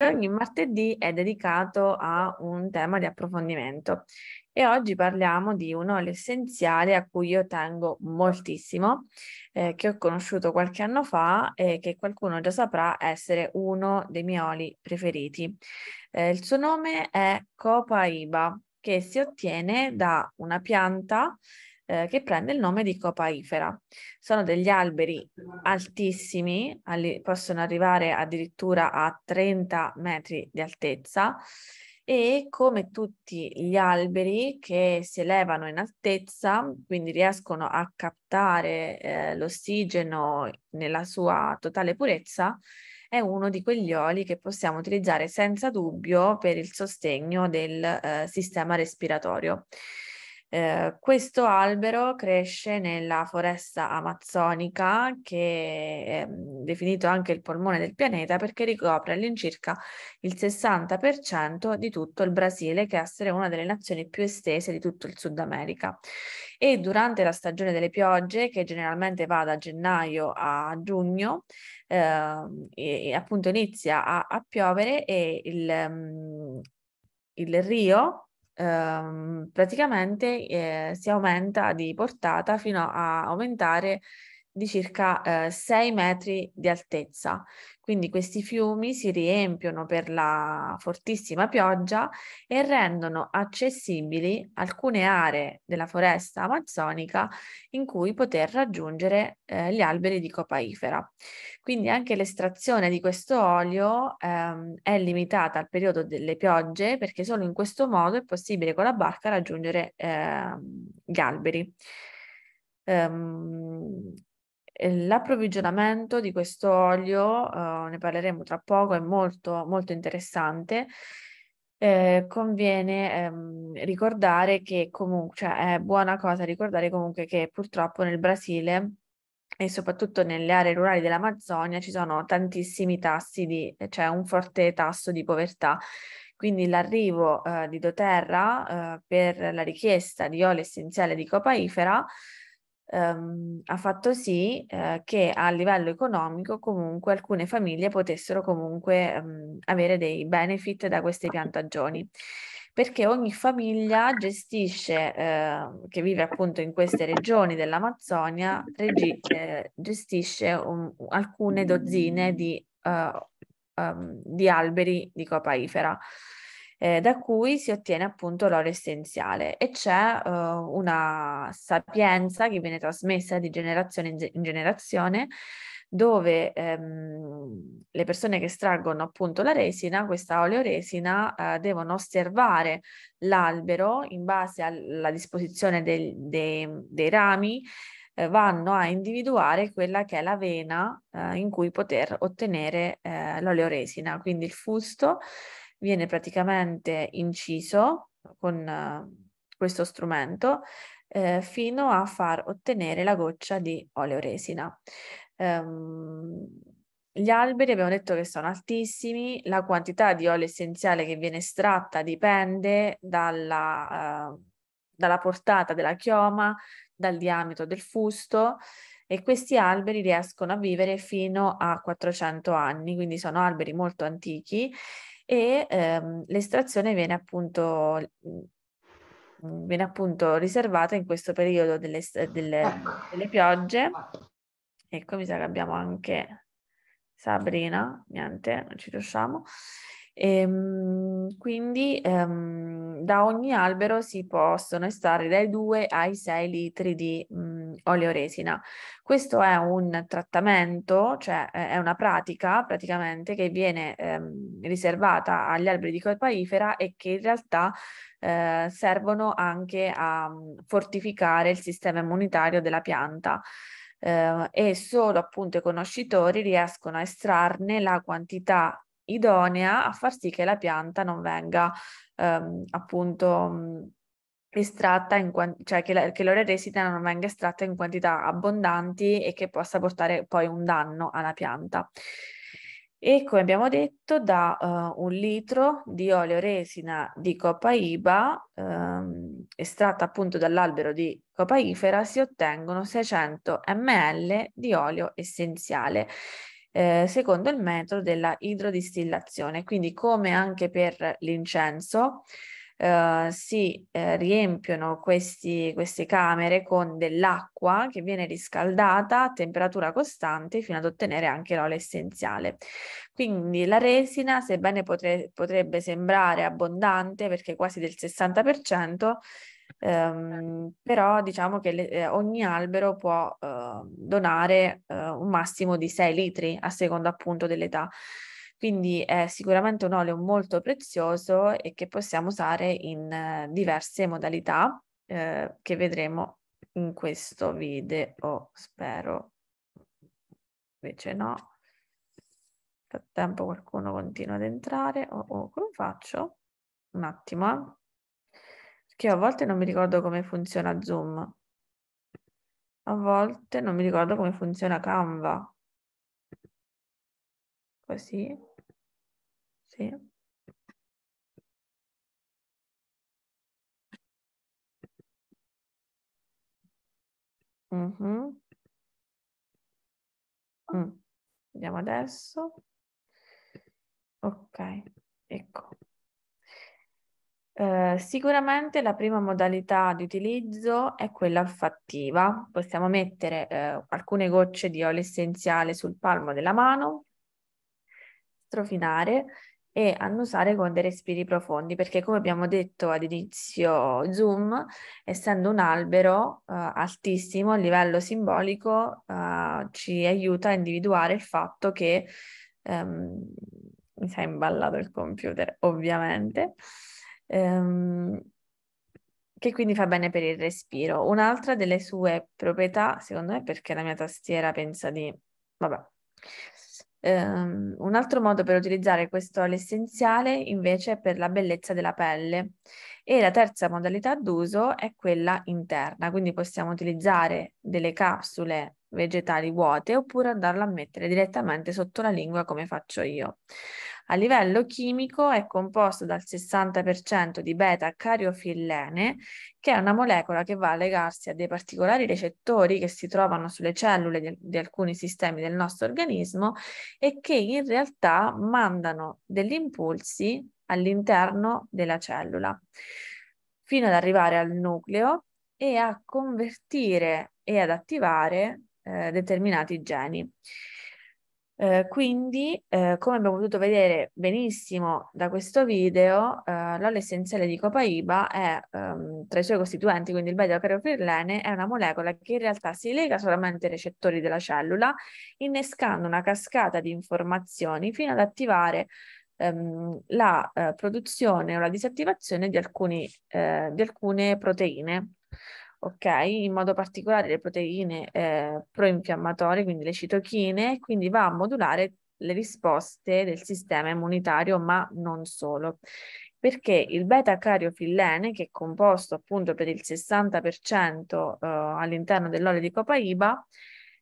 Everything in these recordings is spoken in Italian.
Ogni martedì è dedicato a un tema di approfondimento e oggi parliamo di un olio essenziale a cui io tengo moltissimo, eh, che ho conosciuto qualche anno fa e che qualcuno già saprà essere uno dei miei oli preferiti. Eh, il suo nome è Copaiba, che si ottiene da una pianta eh, che prende il nome di copaifera. Sono degli alberi altissimi, alli, possono arrivare addirittura a 30 metri di altezza e come tutti gli alberi che si elevano in altezza, quindi riescono a captare eh, l'ossigeno nella sua totale purezza, è uno di quegli oli che possiamo utilizzare senza dubbio per il sostegno del eh, sistema respiratorio. Eh, questo albero cresce nella foresta amazzonica, che è definito anche il polmone del pianeta, perché ricopre all'incirca il 60% di tutto il Brasile, che è una delle nazioni più estese di tutto il Sud America. E durante la stagione delle piogge, che generalmente va da gennaio a giugno, eh, e, appunto inizia a, a piovere e il, il rio ehm, praticamente eh, si aumenta di portata fino a aumentare di circa eh, 6 metri di altezza. Quindi questi fiumi si riempiono per la fortissima pioggia e rendono accessibili alcune aree della foresta amazzonica in cui poter raggiungere eh, gli alberi di copaifera. Quindi anche l'estrazione di questo olio ehm, è limitata al periodo delle piogge perché solo in questo modo è possibile con la barca raggiungere eh, gli alberi. Ehm, L'approvvigionamento di questo olio, eh, ne parleremo tra poco, è molto, molto interessante. Eh, conviene ehm, ricordare che comunque, cioè è buona cosa ricordare comunque che purtroppo nel Brasile e soprattutto nelle aree rurali dell'Amazzonia ci sono tantissimi tassi di, cioè un forte tasso di povertà. Quindi l'arrivo eh, di doterra eh, per la richiesta di olio essenziale di copaifera ehm, ha fatto sì eh, che a livello economico comunque alcune famiglie potessero comunque ehm, avere dei benefit da queste piantagioni perché ogni famiglia gestisce, eh, che vive appunto in queste regioni dell'Amazzonia, regi- eh, gestisce un, alcune dozzine di, uh, um, di alberi di copaifera eh, da cui si ottiene appunto l'olio essenziale e c'è eh, una sapienza che viene trasmessa di generazione in, ge- in generazione dove ehm, le persone che estraggono appunto la resina, questa oleoresina, eh, devono osservare l'albero in base alla disposizione del, dei, dei rami, eh, vanno a individuare quella che è la vena eh, in cui poter ottenere eh, l'oleoresina, quindi il fusto viene praticamente inciso con eh, questo strumento eh, fino a far ottenere la goccia di oleoresina. Um, gli alberi abbiamo detto che sono altissimi, la quantità di olio essenziale che viene estratta dipende dalla, uh, dalla portata della chioma, dal diametro del fusto e questi alberi riescono a vivere fino a 400 anni, quindi sono alberi molto antichi e ehm, l'estrazione viene appunto, mhmm, mhmm, viene appunto riservata in questo periodo delle, delle, ecco. delle piogge. Ecco, mi sa che abbiamo anche Sabrina, niente, non ci riusciamo. E, ehm, quindi ehm, da ogni albero si possono estrarre dai 2 ai 6 litri di mhmm, olio resina. Questo è un trattamento, cioè è una pratica praticamente che viene ehm, riservata agli alberi di corpaifera e che in realtà eh, servono anche a mhmm, fortificare il sistema immunitario della pianta. Eh, e solo appunto i conoscitori riescono a estrarne la quantità idonea a far sì che la pianta non venga ehm, appunto estratta, in, cioè che, la, che l'oreresina non venga estratta in quantità abbondanti e che possa portare poi un danno alla pianta. E come abbiamo detto, da uh, un litro di olio resina di copaiba, ehm, estratta appunto dall'albero di copaifera, si ottengono 600 ml di olio essenziale eh, secondo il metodo della idrodistillazione. Quindi come anche per l'incenso eh, si eh, riempiono questi, queste camere con dell'acqua che viene riscaldata a temperatura costante fino ad ottenere anche l'olio essenziale. Quindi la resina, sebbene potre, potrebbe sembrare abbondante perché quasi del 60%, Certo. Ehm, però diciamo che le, eh, ogni albero può eh, donare eh, un massimo di 6 litri a seconda appunto dell'età. Quindi è eh, sicuramente un olio molto prezioso e che possiamo usare in eh, diverse modalità che vedremo in questo video, spero. Invece no. Nel frattempo qualcuno continua ad entrare. Oh, oh, come faccio? Un attimo che a volte non mi ricordo come funziona Zoom, a volte non mi ricordo come funziona Canva. Così. Sì. Mm-hmm. Mm. Vediamo adesso. Ok, ecco. Ehm, sicuramente la prima modalità di utilizzo è quella fattiva. Possiamo mettere eh, alcune gocce di olio essenziale sul palmo della mano, strofinare e annusare con dei respiri profondi, perché come abbiamo detto ad inizio Zoom, essendo un albero eh, altissimo a livello simbolico, eh, ci aiuta a individuare il fatto che ehm, mi si è imballato il computer, ovviamente ehm, che quindi fa bene per il respiro. Un'altra delle sue proprietà, secondo me, perché la mia tastiera pensa di... vabbè. Um, un altro modo per utilizzare questo olio essenziale invece è per la bellezza della pelle e la terza modalità d'uso è quella interna, quindi possiamo utilizzare delle capsule vegetali vuote oppure andarlo a mettere direttamente sotto la lingua come faccio io. A livello chimico è composto dal 60% di beta-cariofillene, che è una molecola che va a legarsi a dei particolari recettori che si trovano sulle cellule di, di alcuni sistemi del nostro organismo e che in realtà mandano degli impulsi all'interno della cellula, fino ad arrivare al nucleo e a convertire e ad attivare eh, determinati geni. Eh, quindi, eh, come abbiamo potuto vedere benissimo da questo video, eh, l'olio essenziale di copaiba è ehm, tra i suoi costituenti, quindi il beta-carotene, è una molecola che in realtà si lega solamente ai recettori della cellula, innescando una cascata di informazioni fino ad attivare ehm, la eh, produzione o la disattivazione di, alcuni, eh, di alcune proteine ok? In modo particolare le proteine eh, proinfiammatorie, quindi le citochine, quindi va a modulare le risposte del sistema immunitario, ma non solo. Perché il beta-cariofillene, che è composto appunto per il 60% eh, all'interno dell'olio di copaiba,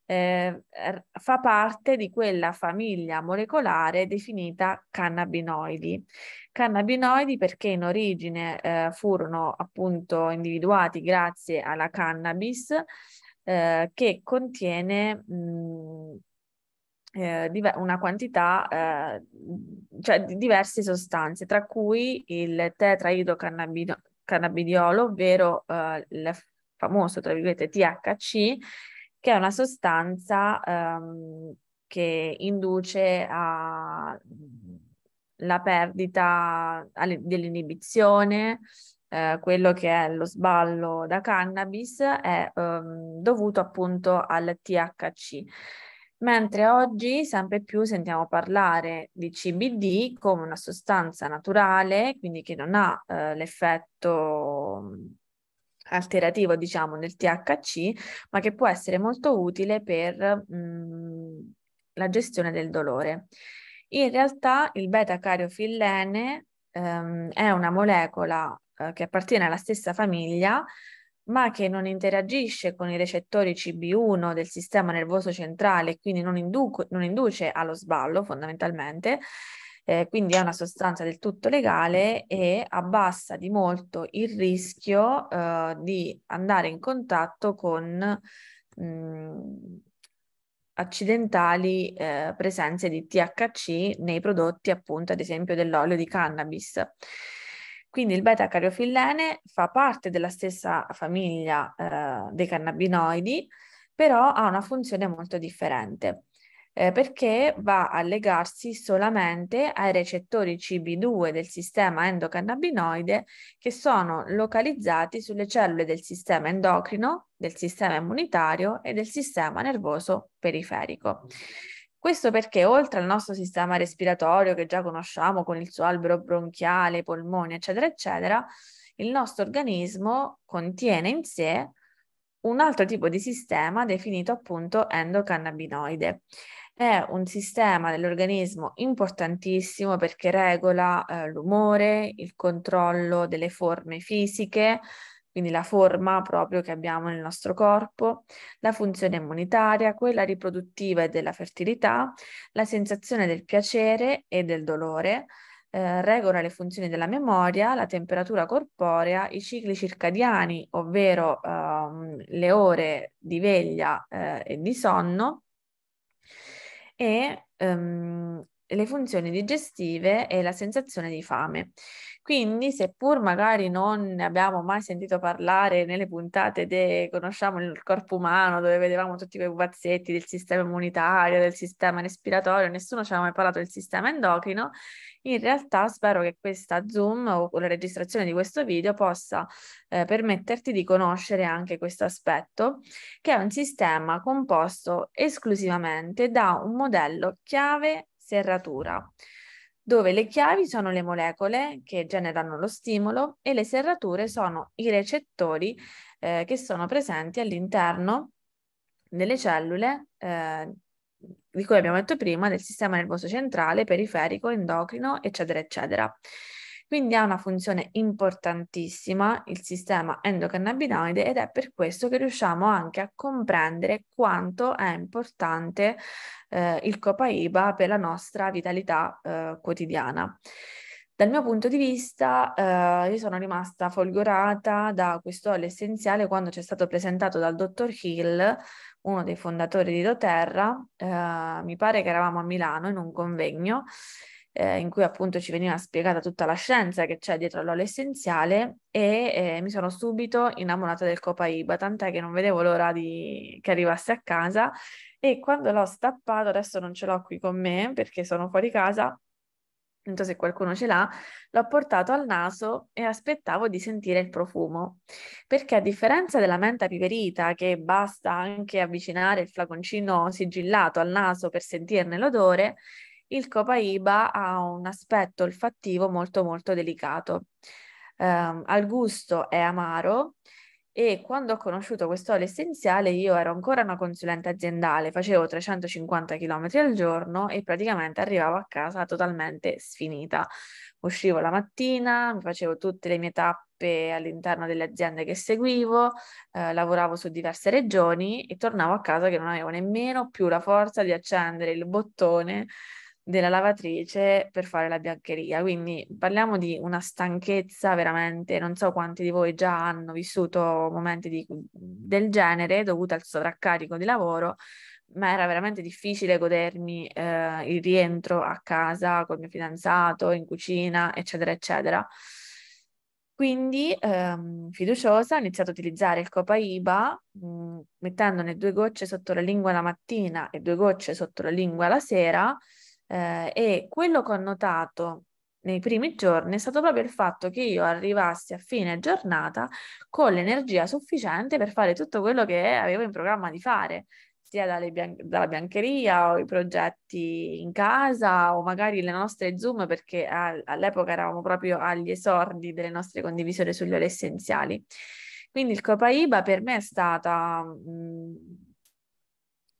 eh, er, fa parte di quella famiglia molecolare definita cannabinoidi. Cannabinoidi perché in origine eh, furono appunto individuati grazie alla cannabis eh, che contiene mh, mm, eh, una quantità, eh, cioè di diverse sostanze, tra cui il tetraidrocannabinolo, ovvero eh, il famoso, tra virgolette, THC, che è una sostanza ehm, che induce alla perdita dell'inibizione, eh, quello che è lo sballo da cannabis è ehm, dovuto appunto al THC. Mentre oggi sempre più sentiamo parlare di CBD come una sostanza naturale, quindi che non ha eh, l'effetto alterativo, diciamo nel THC, ma che può essere molto utile per mh, mm, la gestione del dolore. In realtà il beta-cariofillene ehm, è una molecola eh, che appartiene alla stessa famiglia, ma che non interagisce con i recettori CB1 del sistema nervoso centrale, quindi non, indu- non induce allo sballo fondamentalmente, eh, quindi è una sostanza del tutto legale e abbassa di molto il rischio eh, di andare in contatto con mh, mm, accidentali eh, presenze di THC nei prodotti appunto ad esempio dell'olio di cannabis. Quindi il beta-cariofillene fa parte della stessa famiglia eh, dei cannabinoidi, però ha una funzione molto differente eh, perché va a legarsi solamente ai recettori CB2 del sistema endocannabinoide che sono localizzati sulle cellule del sistema endocrino, del sistema immunitario e del sistema nervoso periferico. Questo perché oltre al nostro sistema respiratorio che già conosciamo con il suo albero bronchiale, polmoni, eccetera, eccetera, il nostro organismo contiene in sé un altro tipo di sistema definito appunto endocannabinoide è un sistema dell'organismo importantissimo perché regola eh, l'umore, il controllo delle forme fisiche, quindi la forma proprio che abbiamo nel nostro corpo, la funzione immunitaria, quella riproduttiva e della fertilità, la sensazione del piacere e del dolore, eh, regola le funzioni della memoria, la temperatura corporea, i cicli circadiani, ovvero ehm, le ore di veglia eh, e di sonno, e um, le funzioni digestive e la sensazione di fame. Quindi, seppur magari non ne abbiamo mai sentito parlare nelle puntate de Conosciamo il corpo umano, dove vedevamo tutti quei pupazzetti del sistema immunitario, del sistema respiratorio, nessuno ci aveva mai parlato del sistema endocrino, in realtà spero che questa Zoom o la registrazione di questo video possa eh, permetterti di conoscere anche questo aspetto, che è un sistema composto esclusivamente da un modello chiave serratura dove le chiavi sono le molecole che generano lo stimolo e le serrature sono i recettori eh, che sono presenti all'interno delle cellule eh, di cui abbiamo detto prima, del sistema nervoso centrale, periferico, endocrino, eccetera, eccetera. Quindi ha una funzione importantissima il sistema endocannabinoide ed è per questo che riusciamo anche a comprendere quanto è importante eh, il copaiba per la nostra vitalità eh, quotidiana. Dal mio punto di vista, eh, io sono rimasta folgorata da questo olio essenziale quando ci è stato presentato dal dottor Hill, uno dei fondatori di Doterra. Eh, mi pare che eravamo a Milano in un convegno eh, in cui appunto ci veniva spiegata tutta la scienza che c'è dietro all'olio essenziale e eh, mi sono subito innamorata del Copaiba, tant'è che non vedevo l'ora di... che arrivasse a casa e quando l'ho stappato, adesso non ce l'ho qui con me perché sono fuori casa, non so se qualcuno ce l'ha, l'ho portato al naso e aspettavo di sentire il profumo, perché a differenza della menta piperita, che basta anche avvicinare il flaconcino sigillato al naso per sentirne l'odore, il Copa Iba ha un aspetto olfattivo molto molto delicato. Eh, al gusto è amaro e quando ho conosciuto questo olio essenziale io ero ancora una consulente aziendale, facevo 350 km al giorno e praticamente arrivavo a casa totalmente sfinita. Uscivo la mattina, facevo tutte le mie tappe all'interno delle aziende che seguivo, eh, lavoravo su diverse regioni e tornavo a casa che non avevo nemmeno più la forza di accendere il bottone della lavatrice per fare la biancheria. Quindi parliamo di una stanchezza veramente, non so quanti di voi già hanno vissuto momenti di, del genere dovuti al sovraccarico di lavoro, ma era veramente difficile godermi eh, il rientro a casa col mio fidanzato, in cucina, eccetera, eccetera. Quindi, ehm, fiduciosa, ho iniziato a utilizzare il copaiba, mm, mettendone due gocce sotto la lingua la mattina e due gocce sotto la lingua la sera, eh, e quello che ho notato nei primi giorni è stato proprio il fatto che io arrivassi a fine giornata con l'energia sufficiente per fare tutto quello che avevo in programma di fare, sia bian- dalla biancheria o i progetti in casa o magari le nostre Zoom perché a- all'epoca eravamo proprio agli esordi delle nostre condivisioni sugli oli essenziali. Quindi il Copaiba per me è stata mh, mhmm,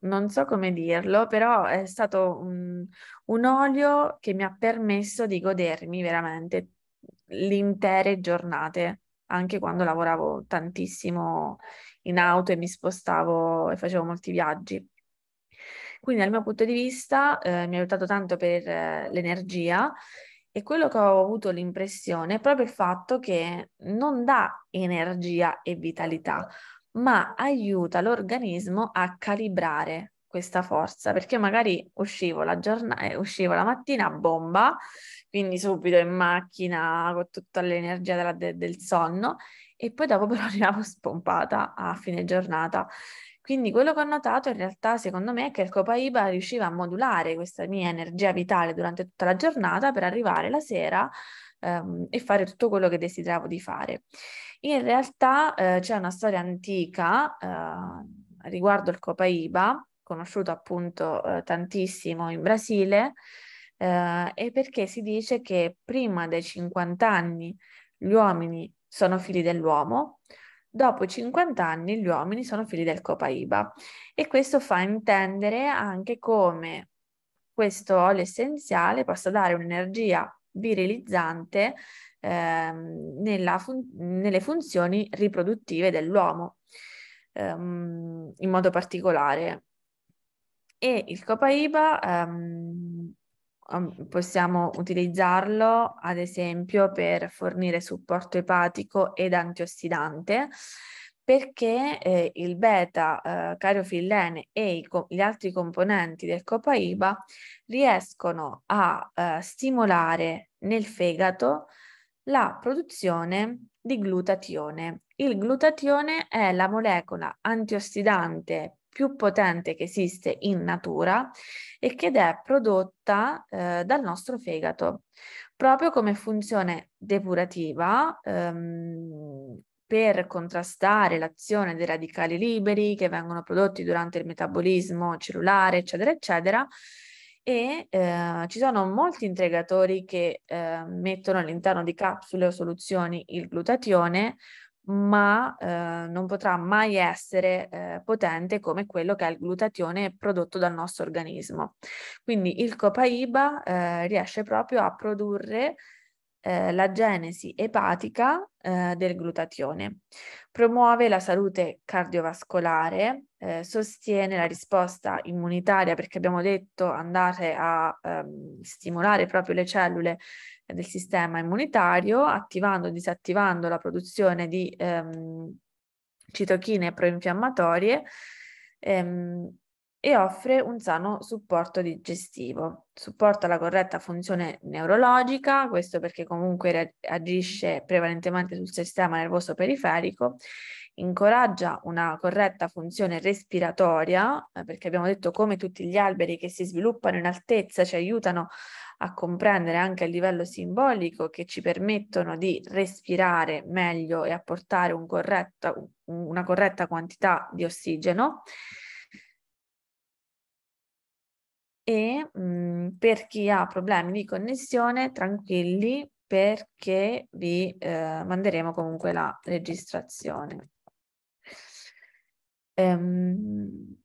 non so come dirlo, però è stato un, un olio che mi ha permesso di godermi veramente le intere giornate, anche quando lavoravo tantissimo in auto e mi spostavo e facevo molti viaggi. Quindi dal mio punto di vista eh, mi ha aiutato tanto per eh, l'energia e quello che ho avuto l'impressione è proprio il fatto che non dà energia e vitalità, ma aiuta l'organismo a calibrare questa forza, perché magari uscivo la, giorn- eh, uscivo la mattina a bomba, quindi subito in macchina con tutta l'energia della, de- del sonno e poi dopo però arrivavo spompata a fine giornata. Quindi quello che ho notato in realtà secondo me è che il Copaiba riusciva a modulare questa mia energia vitale durante tutta la giornata per arrivare la sera ehm, e fare tutto quello che desideravo di fare. In realtà eh, c'è una storia antica eh, riguardo il Copaiba, conosciuto appunto eh, tantissimo in Brasile, eh, e perché si dice che prima dei 50 anni gli uomini sono figli dell'uomo, dopo i 50 anni gli uomini sono figli del Copaiba. E questo fa intendere anche come questo olio essenziale possa dare un'energia virilizzante ehm, fun- nelle funzioni riproduttive dell'uomo, ehm, in modo particolare. E il Copaiba ehm, possiamo utilizzarlo ad esempio per fornire supporto epatico ed antiossidante perché eh, il beta eh, cariofillene e i, gli altri componenti del copaiba riescono a eh, stimolare nel fegato la produzione di glutatione. Il glutatione è la molecola antiossidante più potente che esiste in natura e che è prodotta eh, dal nostro fegato, proprio come funzione depurativa ehm, per contrastare l'azione dei radicali liberi che vengono prodotti durante il metabolismo cellulare, eccetera, eccetera, e eh, ci sono molti integratori che eh, mettono all'interno di capsule o soluzioni il glutatione, ma eh, non potrà mai essere eh, potente come quello che è il glutatione prodotto dal nostro organismo. Quindi il Copaiba eh, riesce proprio a produrre eh, la genesi epatica eh, del glutatione. Promuove la salute cardiovascolare, eh, sostiene la risposta immunitaria perché abbiamo detto andare a ehm, stimolare proprio le cellule del sistema immunitario, attivando e disattivando la produzione di ehm, citochine proinfiammatorie. Ehm, e offre un sano supporto digestivo. Supporta la corretta funzione neurologica, questo perché comunque agisce prevalentemente sul sistema nervoso periferico, incoraggia una corretta funzione respiratoria, eh, perché abbiamo detto come tutti gli alberi che si sviluppano in altezza ci aiutano a comprendere anche a livello simbolico che ci permettono di respirare meglio e apportare un corretta, una corretta quantità di ossigeno e mh, mhmm, per chi ha problemi di connessione, tranquilli perché vi eh, manderemo comunque la registrazione. Ehm,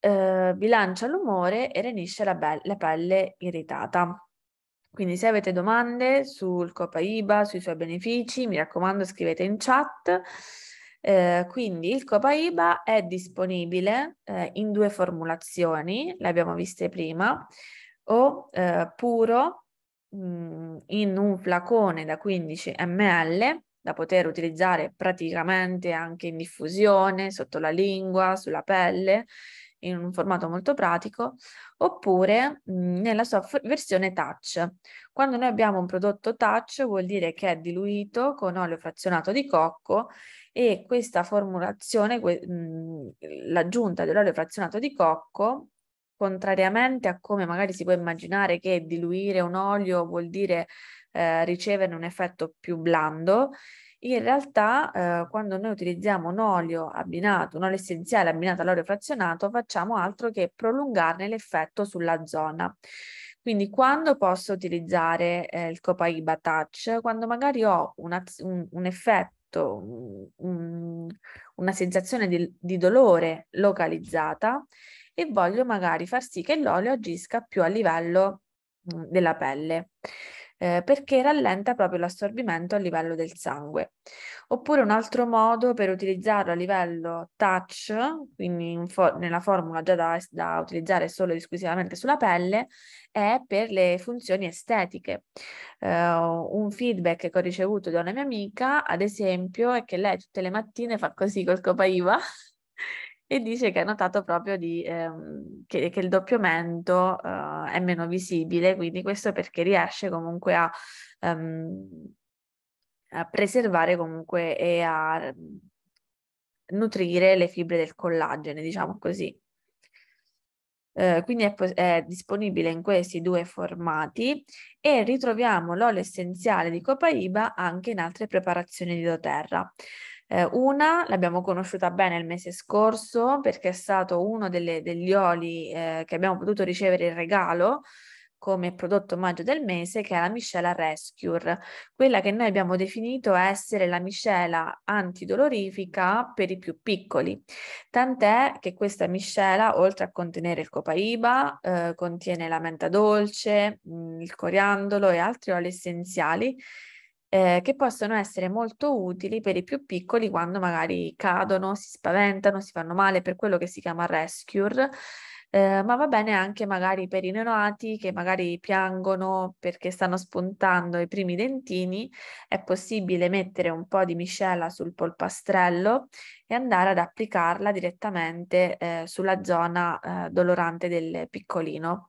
eh, bilancia l'umore e renisce la, be- la pelle irritata. Quindi se avete domande sul Copaiba, sui suoi benefici, mi raccomando scrivete in chat. Eh, quindi il Copaiba è disponibile eh, in due formulazioni, le abbiamo viste prima, o eh, puro mh, mm, in un flacone da 15 ml da poter utilizzare praticamente anche in diffusione, sotto la lingua, sulla pelle, in un formato molto pratico, oppure mm, nella sua f- versione touch. Quando noi abbiamo un prodotto touch vuol dire che è diluito con olio frazionato di cocco e questa formulazione, que- mh, mm, l'aggiunta dell'olio frazionato di cocco contrariamente a come magari si può immaginare che diluire un olio vuol dire eh, ricevere un effetto più blando, in realtà eh, quando noi utilizziamo un olio abbinato, un olio essenziale abbinato all'olio frazionato, facciamo altro che prolungarne l'effetto sulla zona. Quindi quando posso utilizzare eh, il Copaiba Touch? Quando magari ho un, un effetto una sensazione di, di, dolore localizzata e voglio magari far sì che l'olio agisca più a livello mm, della pelle eh, perché rallenta proprio l'assorbimento a livello del sangue. Oppure un altro modo per utilizzarlo a livello touch, quindi for- nella formula già da, da utilizzare solo ed esclusivamente sulla pelle, è per le funzioni estetiche. Uh, un feedback che ho ricevuto da una mia amica, ad esempio, è che lei tutte le mattine fa così col copaiva e dice che ha notato proprio di, ehm, che, che, il doppiamento eh, è meno visibile, quindi questo perché riesce comunque a, ehm, a preservare comunque e a nutrire le fibre del collagene, diciamo così. Eh, quindi è, pos- è, disponibile in questi due formati e ritroviamo l'olio essenziale di copaiba anche in altre preparazioni di doterra. Eh, una l'abbiamo conosciuta bene il mese scorso perché è stato uno delle, degli oli eh, che abbiamo potuto ricevere in regalo come prodotto maggio del mese, che è la miscela Rescure, quella che noi abbiamo definito essere la miscela antidolorifica per i più piccoli. Tant'è che questa miscela, oltre a contenere il copaiba, eh, contiene la menta dolce, mm, il coriandolo e altri oli essenziali eh, che possono essere molto utili per i più piccoli quando magari cadono, si spaventano, si fanno male per quello che si chiama rescue. Eh, ma va bene anche magari per i neonati che magari piangono perché stanno spuntando i primi dentini, è possibile mettere un po' di miscela sul polpastrello e andare ad applicarla direttamente eh, sulla zona eh, dolorante del piccolino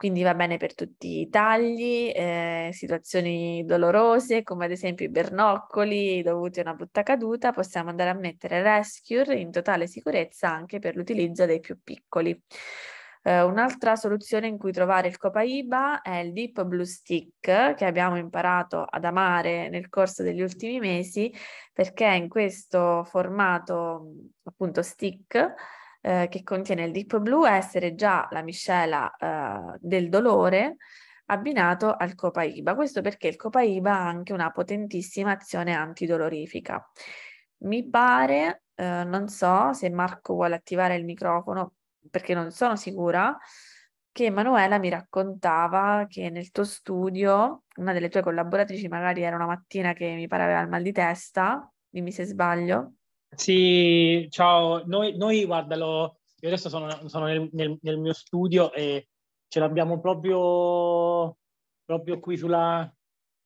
quindi va bene per tutti i tagli, eh, situazioni dolorose come ad esempio i bernoccoli dovuti a una brutta caduta, possiamo andare a mettere Rescue in totale sicurezza anche per l'utilizzo dei più piccoli. Uh, un'altra soluzione in cui trovare il Copaiba è il Deep Blue Stick che abbiamo imparato ad amare nel corso degli ultimi mesi perché in questo formato appunto stick eh, che contiene il Deep Blue essere già la miscela eh, del dolore abbinato al Copaiba. Questo perché il Copaiba ha anche una potentissima azione antidolorifica. Mi pare, eh, non so se Marco vuole attivare il microfono perché non sono sicura, che Emanuela mi raccontava che nel tuo studio una delle tue collaboratrici magari era una mattina che mi pareva il mal di testa, dimmi se sbaglio, sì, ciao. Noi, noi guarda, io adesso sono, sono nel, nel, nel, mio studio e ce l'abbiamo proprio, proprio qui sulla,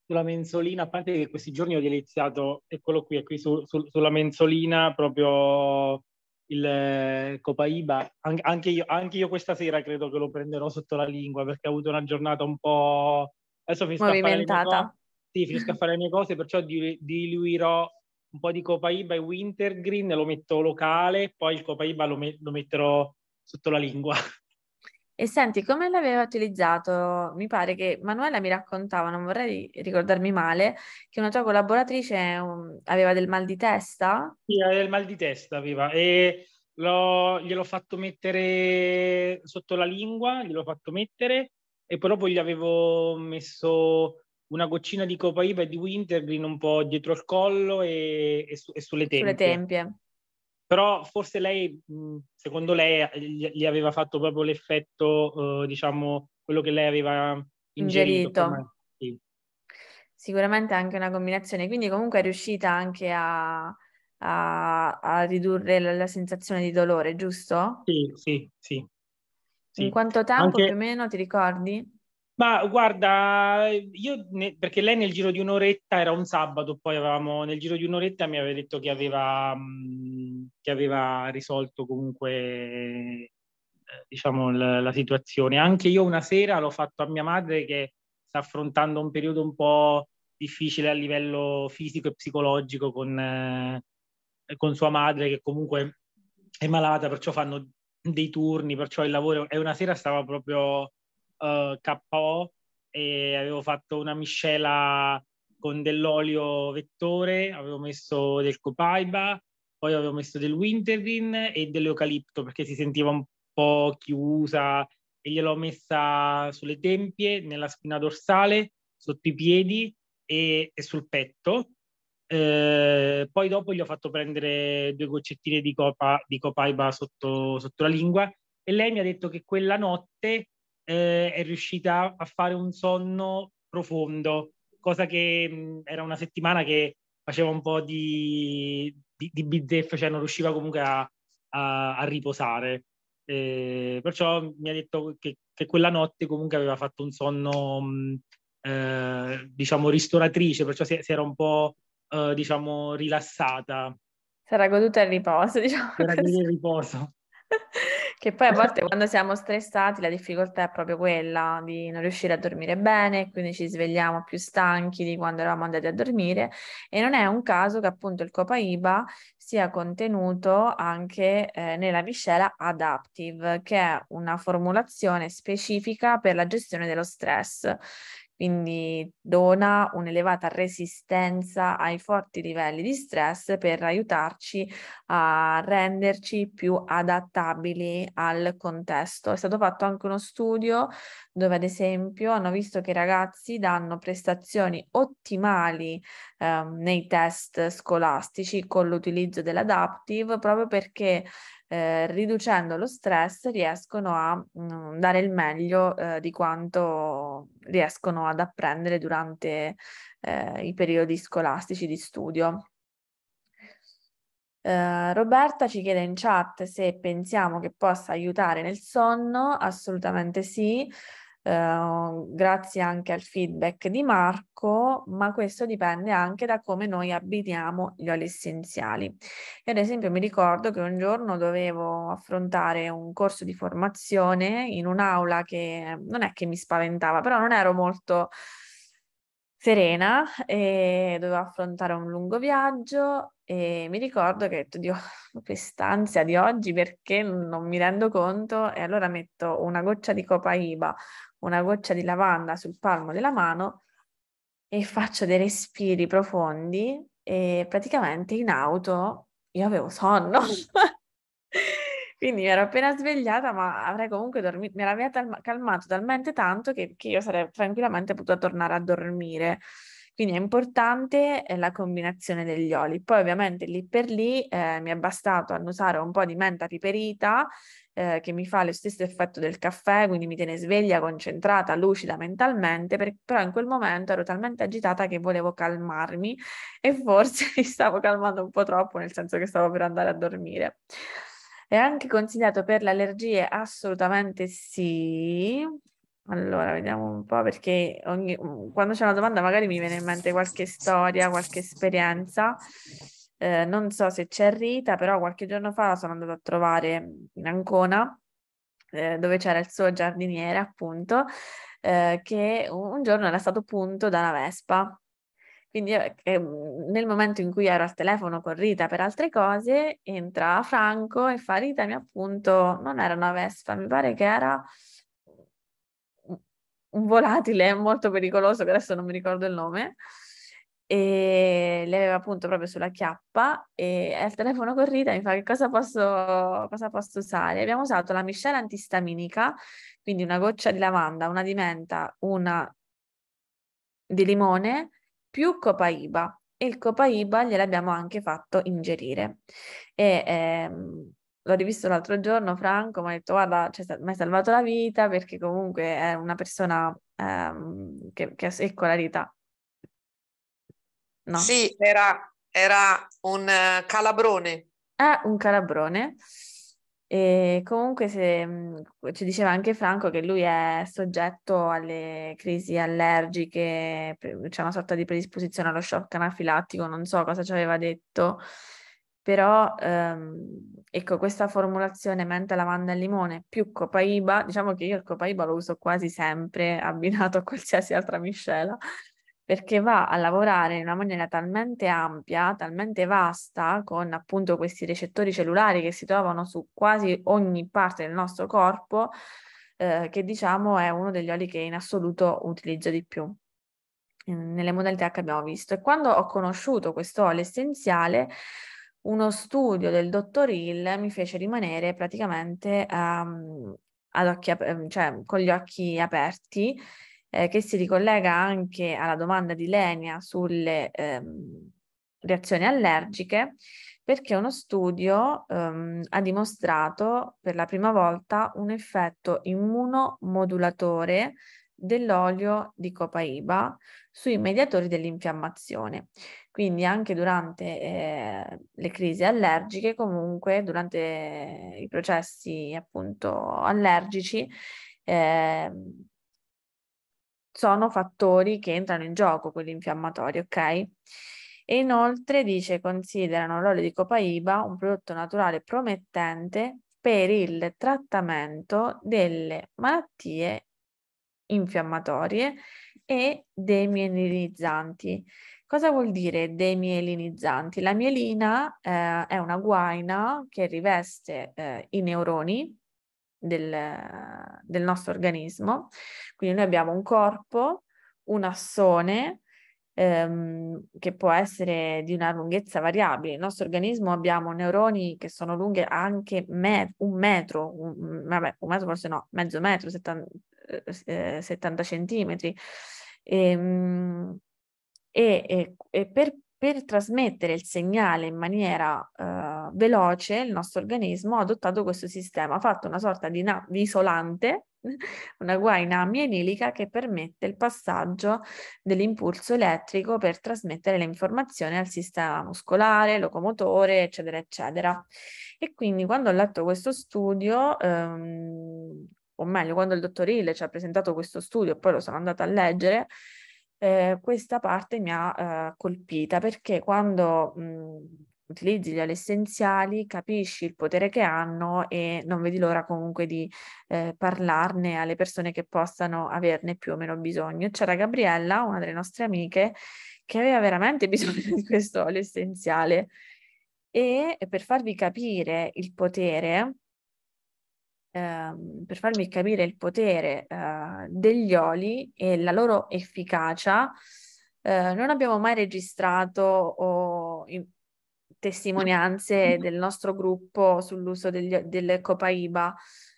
sulla, mensolina, a parte che questi giorni ho deliziato, eccolo qui, è qui su, su, sulla mensolina proprio il eh, Copaiba. An- anche, io, anche io questa sera credo che lo prenderò sotto la lingua perché ho avuto una giornata un po'... Adesso finisco a fare sì, finisco a fare le mie cose, perciò diluirò un po' di copaiba e wintergreen, lo metto locale, poi il copaiba lo, met- lo metterò sotto la lingua. E senti, come l'aveva utilizzato? Mi pare che Manuela mi raccontava, non vorrei ricordarmi male, che una tua collaboratrice um, aveva del mal di testa? Sì, aveva del mal di testa, aveva. E l'ho, gliel'ho fatto mettere sotto la lingua, gliel'ho fatto mettere e poi dopo gli avevo messo una goccina di Copa Iva e di wintergreen un po' dietro il collo e, e, su, e sulle tempie. Sulle tempie. Però forse lei, secondo lei, eh, gli, gli aveva fatto proprio l'effetto, eh, diciamo, quello che lei aveva ingerito. ingerito. Sì. Sicuramente anche una combinazione, quindi comunque è riuscita anche a, a, a ridurre la, la, sensazione di dolore, giusto? Sì, sì, sì. sì. In quanto tempo anche... più o meno ti ricordi? Ma guarda, io ne, perché lei nel giro di un'oretta, era un sabato, poi avevamo nel giro di un'oretta mi aveva detto che aveva, che aveva risolto comunque eh, diciamo la, la situazione. Anche io una sera l'ho fatto a mia madre che sta affrontando un periodo un po' difficile a livello fisico e psicologico con, eh, con sua madre che comunque è malata, perciò fanno dei turni, perciò il lavoro e una sera stava proprio eh, KO e avevo fatto una miscela con dell'olio vettore, avevo messo del copaiba, poi avevo messo del wintergreen e dell'eucalipto perché si sentiva un po' chiusa e gliel'ho messa sulle tempie, nella spina dorsale, sotto i piedi e, e sul petto. Eh, poi dopo gli ho fatto prendere due goccettine di, copa, di copaiba sotto, sotto la lingua e lei mi ha detto che quella notte eh, è riuscita a fare un sonno profondo, cosa che mh, era una settimana che faceva un po' di, di, di bizzeffe, cioè non riusciva comunque a, a, a riposare. Eh, perciò mi ha detto che, che, quella notte comunque aveva fatto un sonno, mh, eh, diciamo, ristoratrice, perciò si, si era un po', eh, diciamo, rilassata. Sarà goduta il riposo, diciamo. Sarà goduta il riposo. Che poi a volte quando siamo stressati la difficoltà è proprio quella di non riuscire a dormire bene, quindi ci svegliamo più stanchi di quando eravamo andati a dormire e non è un caso che appunto il Copaiba sia contenuto anche eh, nella miscela Adaptive, che è una formulazione specifica per la gestione dello stress, quindi dona un'elevata resistenza ai forti livelli di stress per aiutarci a renderci più adattabili al contesto. È stato fatto anche uno studio dove ad esempio hanno visto che i ragazzi danno prestazioni ottimali ehm, nei test scolastici con l'utilizzo dell'adaptive proprio perché eh, riducendo lo stress riescono a mh, mm, dare il meglio eh, di quanto riescono ad apprendere durante eh, i periodi scolastici di studio. Uh, Roberta ci chiede in chat se pensiamo che possa aiutare nel sonno, assolutamente sì. Ehm, grazie anche al feedback di Marco, ma questo dipende anche da come noi abitiamo gli oli essenziali. Io ad esempio mi ricordo che un giorno dovevo affrontare un corso di formazione in un'aula che non è che mi spaventava, però non ero molto serena e dovevo affrontare un lungo viaggio e mi ricordo che ho detto, Dio, quest'ansia di oggi perché non mi rendo conto e allora metto una goccia di copaiba, una goccia di lavanda sul palmo della mano e faccio dei respiri profondi e praticamente in auto io avevo sonno. Mm. Quindi mi ero appena svegliata, ma avrei comunque dormito, mi era calmato talmente tanto che, che io sarei tranquillamente potuta tornare a dormire. Quindi è importante eh, la combinazione degli oli. Poi ovviamente lì per lì eh, mi è bastato annusare un po' di menta piperita eh, che mi fa lo stesso effetto del caffè, quindi mi tiene sveglia, concentrata, lucida mentalmente, per, però in quel momento ero talmente agitata che volevo calmarmi e forse mi stavo calmando un po' troppo, nel senso che stavo per andare a dormire. È anche consigliato per le allergie? Assolutamente sì. Allora, vediamo un po' perché ogni, mm, quando c'è una domanda magari mi viene in mente qualche storia, qualche esperienza. Eh, non so se c'è Rita, però qualche giorno fa sono andata a trovare in Ancona, eh, dove c'era il suo giardiniere, appunto, eh, che un giorno era stato punto da una vespa. Quindi eh, mm, nel momento in cui ero al telefono con Rita per altre cose, entra Franco e fa Rita mi appunto, non era una vespa, mi pare che era un volatile molto pericoloso, che adesso non mi ricordo il nome, e le aveva appunto proprio sulla chiappa e al telefono corrida mi fa che cosa posso, cosa posso usare? Abbiamo usato la miscela antistaminica, quindi una goccia di lavanda, una di menta, una di limone più copaiba e il copaiba gliel'abbiamo anche fatto ingerire. E, ehm, l'ho rivisto l'altro giorno, Franco, mi ha detto guarda, cioè, mi hai salvato la vita perché comunque è una persona ehm, che, ha secolarità. No. Sì, era, era un eh, calabrone. Ah, un calabrone. E comunque se, mhmm, ci diceva anche Franco che lui è soggetto alle crisi allergiche, c'è una sorta di predisposizione allo shock anafilattico, non so cosa ci aveva detto però ehm, ecco questa formulazione menta, lavanda e limone più copaiba, diciamo che io il copaiba lo uso quasi sempre abbinato a qualsiasi altra miscela, perché va a lavorare in una maniera talmente ampia, talmente vasta, con appunto questi recettori cellulari che si trovano su quasi ogni parte del nostro corpo, eh, che diciamo è uno degli oli che in assoluto utilizzo di più nelle modalità che abbiamo visto e quando ho conosciuto questo olio essenziale uno studio del dottor Hill mi fece rimanere praticamente um, occhi, ehm, cioè, con gli occhi aperti, eh, che si ricollega anche alla domanda di Lenia sulle ehm, reazioni allergiche, perché uno studio ehm, ha dimostrato per la prima volta un effetto immunomodulatore dell'olio di copaiba sui mediatori dell'infiammazione. Quindi anche durante eh, le crisi allergiche, comunque durante i processi appunto allergici, eh, sono fattori che entrano in gioco, quelli infiammatori, ok? E inoltre dice considerano l'olio di copaiba un prodotto naturale promettente per il trattamento delle malattie infiammatorie e demielinizzanti. Cosa vuol dire demielinizzanti? La mielina eh, è una guaina che riveste eh, i neuroni del, del nostro organismo, quindi noi abbiamo un corpo, un assone, Ehm, che può essere di una lunghezza variabile. Nel nostro organismo abbiamo neuroni che sono lunghe anche met- un metro, un, vabbè, un metro forse no, mezzo metro, settan- 70 eh, centimetri. Ehm, e, e, e per, per, trasmettere il segnale in maniera eh, veloce, il nostro organismo ha adottato questo sistema, ha fatto una sorta di, di isolante, una guaina mielinica che permette il passaggio dell'impulso elettrico per trasmettere le informazioni al sistema muscolare, locomotore, eccetera, eccetera. E quindi quando ho letto questo studio, ehm, o meglio, quando il dottor Hill ci ha presentato questo studio e poi lo sono andata a leggere, eh, questa parte mi ha eh, colpita perché quando mh, utilizzi gli oli essenziali capisci il potere che hanno e non vedi l'ora comunque di eh, parlarne alle persone che possano averne più o meno bisogno. C'era Gabriella, una delle nostre amiche, che aveva veramente bisogno di questo olio essenziale e per farvi capire il potere Ehm, per farmi capire il potere eh, degli oli e la loro efficacia, eh, non abbiamo mai registrato o, in, testimonianze mm-hmm. del nostro gruppo sull'uso degli, del copaiba.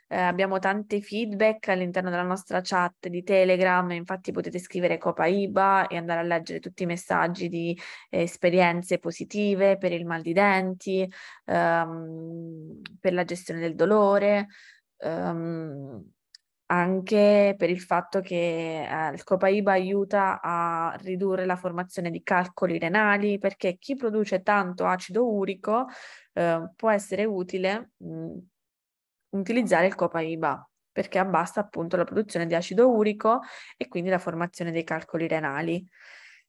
Eh, abbiamo tanti feedback all'interno della nostra chat di Telegram, infatti potete scrivere copaiba e andare a leggere tutti i messaggi di eh, esperienze positive per il mal di denti, ehm, per la gestione del dolore um, anche per il fatto che eh, il Copaiba aiuta a ridurre la formazione di calcoli renali, perché chi produce tanto acido urico eh, può essere utile mh, utilizzare il Copaiba perché abbassa appunto la produzione di acido urico e quindi la formazione dei calcoli renali.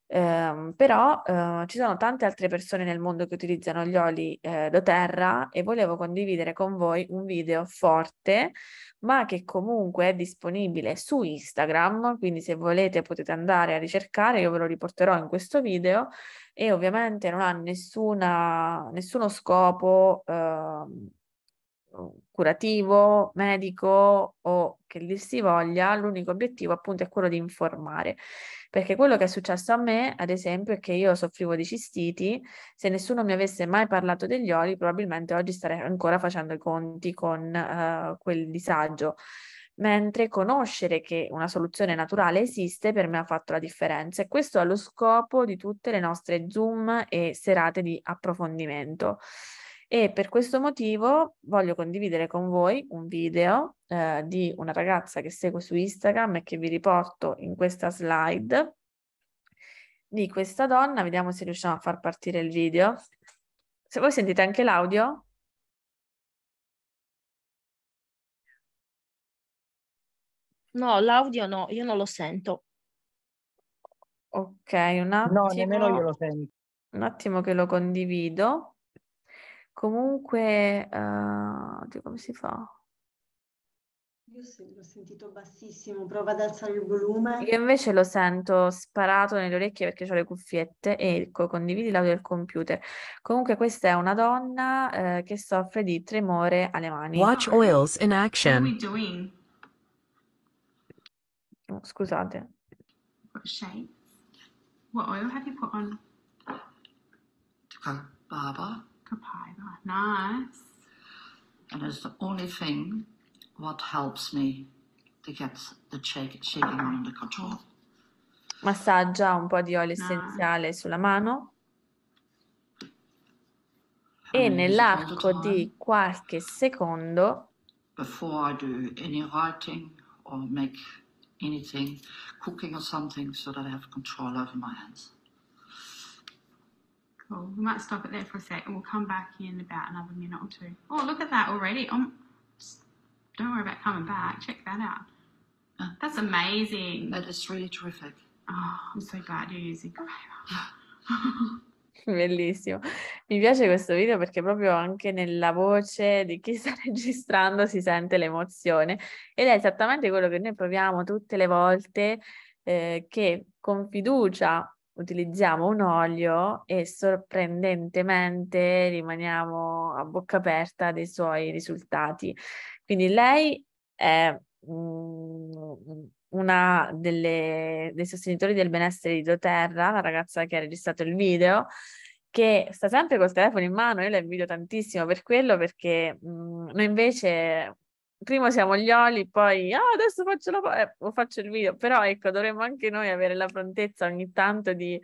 Um, però uh, ci sono tante altre persone nel mondo che utilizzano gli oli eh, terra e volevo condividere con voi un video forte, ma che comunque è disponibile su Instagram, quindi se volete potete andare a ricercare, io ve lo riporterò in questo video e ovviamente non ha nessuna, nessuno scopo eh, curativo, medico o che dir si voglia, l'unico obiettivo appunto è quello di informare. Perché quello che è successo a me, ad esempio, è che io soffrivo di cistiti, se nessuno mi avesse mai parlato degli oli, probabilmente oggi starei ancora facendo i conti con uh, quel disagio. Mentre conoscere che una soluzione naturale esiste per me ha fatto la differenza e questo è lo scopo di tutte le nostre Zoom e serate di approfondimento e per questo motivo voglio condividere con voi un video eh, di una ragazza che seguo su Instagram e che vi riporto in questa slide di questa donna. Vediamo se riusciamo a far partire il video. Se voi sentite anche l'audio, No, l'audio no, io non lo sento. Ok, un attimo. No, nemmeno io lo sento. Un attimo che lo condivido. Comunque, uh, come si fa? Io sì, l'ho sentito bassissimo, prova ad alzare il volume. Io invece lo sento sparato nelle orecchie perché ho le cuffiette e ecco, condividi l'audio del computer. Comunque questa è una donna eh, che soffre di tremore alle mani. Watch oils in action. What are we doing? Oh, scusate. What What oil have you put on? Baba. Capaiba. Nice. And it's the only thing what helps me to get the shake, shaking under control. Massaggia un po' di olio essenziale sulla mano e nell'arco di qualche secondo before I do any writing or make anything, cooking or something, so that I have control over my hands. Cool. We might stop it there for a sec and we'll come back in about another minute or two. Oh, look at that already. Um, don't worry about coming back. Check that out. Uh, That's amazing. That is really terrific. Oh, I'm so glad you're using Bellissimo. Mi piace questo video perché proprio anche nella voce di chi sta registrando si sente l'emozione ed è esattamente quello che noi proviamo tutte le volte eh, che con fiducia utilizziamo un olio e sorprendentemente rimaniamo a bocca aperta dei suoi risultati. Quindi lei è mm, una delle, dei sostenitori del benessere di Doterra, la ragazza che ha registrato il video, che sta sempre col telefono in mano, io la invidio tantissimo per quello perché mh, mm, noi invece prima siamo gli oli, poi ah, adesso faccio, la, eh, faccio il video, però ecco, dovremmo anche noi avere la prontezza ogni tanto di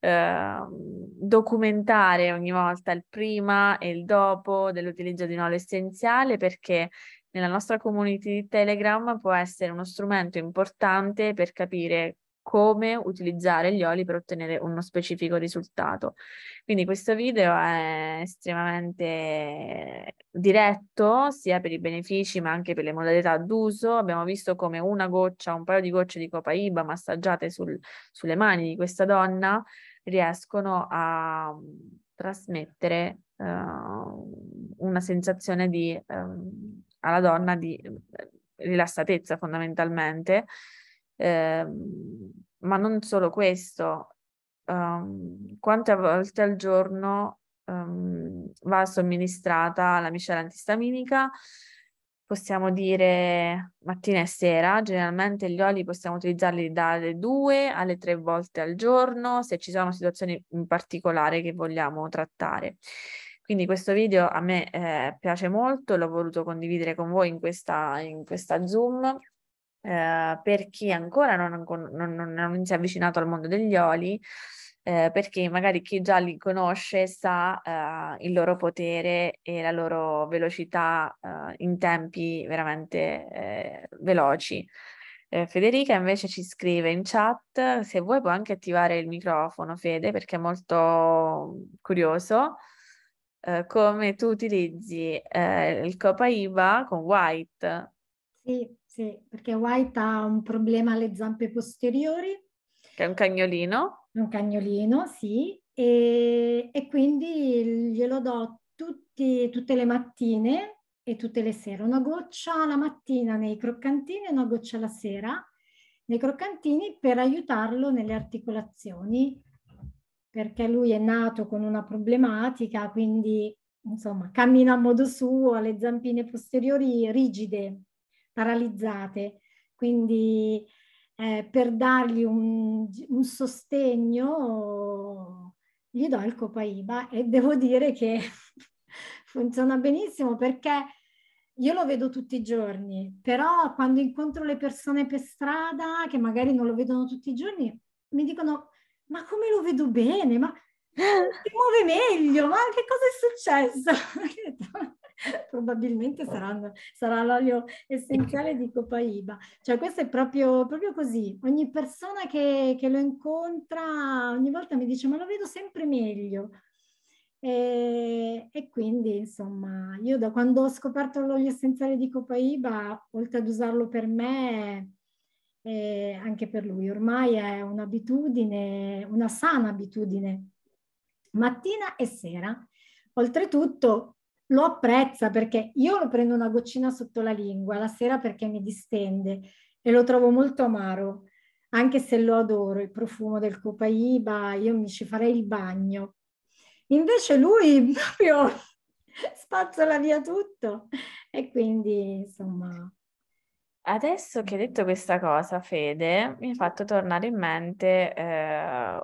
eh, documentare ogni volta il prima e il dopo dell'utilizzo di un olio essenziale perché nella nostra community di Telegram può essere uno strumento importante per capire come utilizzare gli oli per ottenere uno specifico risultato. Quindi questo video è estremamente diretto sia per i benefici ma anche per le modalità d'uso. Abbiamo visto come una goccia, un paio di gocce di Copa Iba massaggiate sul, sulle mani di questa donna riescono a mm, trasmettere uh, una sensazione di, um, alla donna di mm, rilassatezza fondamentalmente eh, ma non solo questo, um, quante volte al giorno um, va somministrata la miscela antistaminica? Possiamo dire mattina e sera, generalmente gli oli possiamo utilizzarli dalle due alle tre volte al giorno se ci sono situazioni in particolare che vogliamo trattare. Quindi questo video a me eh, piace molto, l'ho voluto condividere con voi in questa, in questa Zoom eh, per chi ancora non, non, non, si è avvicinato al mondo degli oli, eh, perché magari chi già li conosce sa eh, il loro potere e la loro velocità eh, in tempi veramente eh, veloci. Federica invece ci scrive in chat, se vuoi puoi anche attivare il microfono Fede perché è molto curioso eh, come tu utilizzi eh, il Copa IVA con White. Sì, sì, perché White ha un problema alle zampe posteriori. Che è un cagnolino. Un cagnolino, sì. E, e quindi glielo do tutti, tutte le mattine e tutte le sere. Una goccia la mattina nei croccantini e una goccia la sera nei croccantini per aiutarlo nelle articolazioni, perché lui è nato con una problematica, quindi insomma cammina a modo suo, ha le zampine posteriori rigide, paralizzate. Quindi eh, per dargli un, un, sostegno gli do il Copaiba e devo dire che funziona benissimo perché io lo vedo tutti i giorni, però quando incontro le persone per strada che magari non lo vedono tutti i giorni, mi dicono ma come lo vedo bene, ma si muove meglio, ma che cosa è successo? probabilmente ah. saranno, sarà l'olio essenziale di Copaiba. Cioè questo è proprio, proprio così, ogni persona che, che, lo incontra ogni volta mi dice ma lo vedo sempre meglio. E, e quindi insomma io da quando ho scoperto l'olio essenziale di Copaiba, oltre ad usarlo per me, eh, anche per lui ormai è un'abitudine, una sana abitudine, mattina e sera. Oltretutto lo apprezza perché io lo prendo una goccina sotto la lingua la sera perché mi distende e lo trovo molto amaro, anche se lo adoro, il profumo del copaiba, io mi ci farei il bagno. Invece lui proprio spazzola via tutto e quindi insomma Adesso che hai detto questa cosa, Fede, mi ha fatto tornare in mente eh,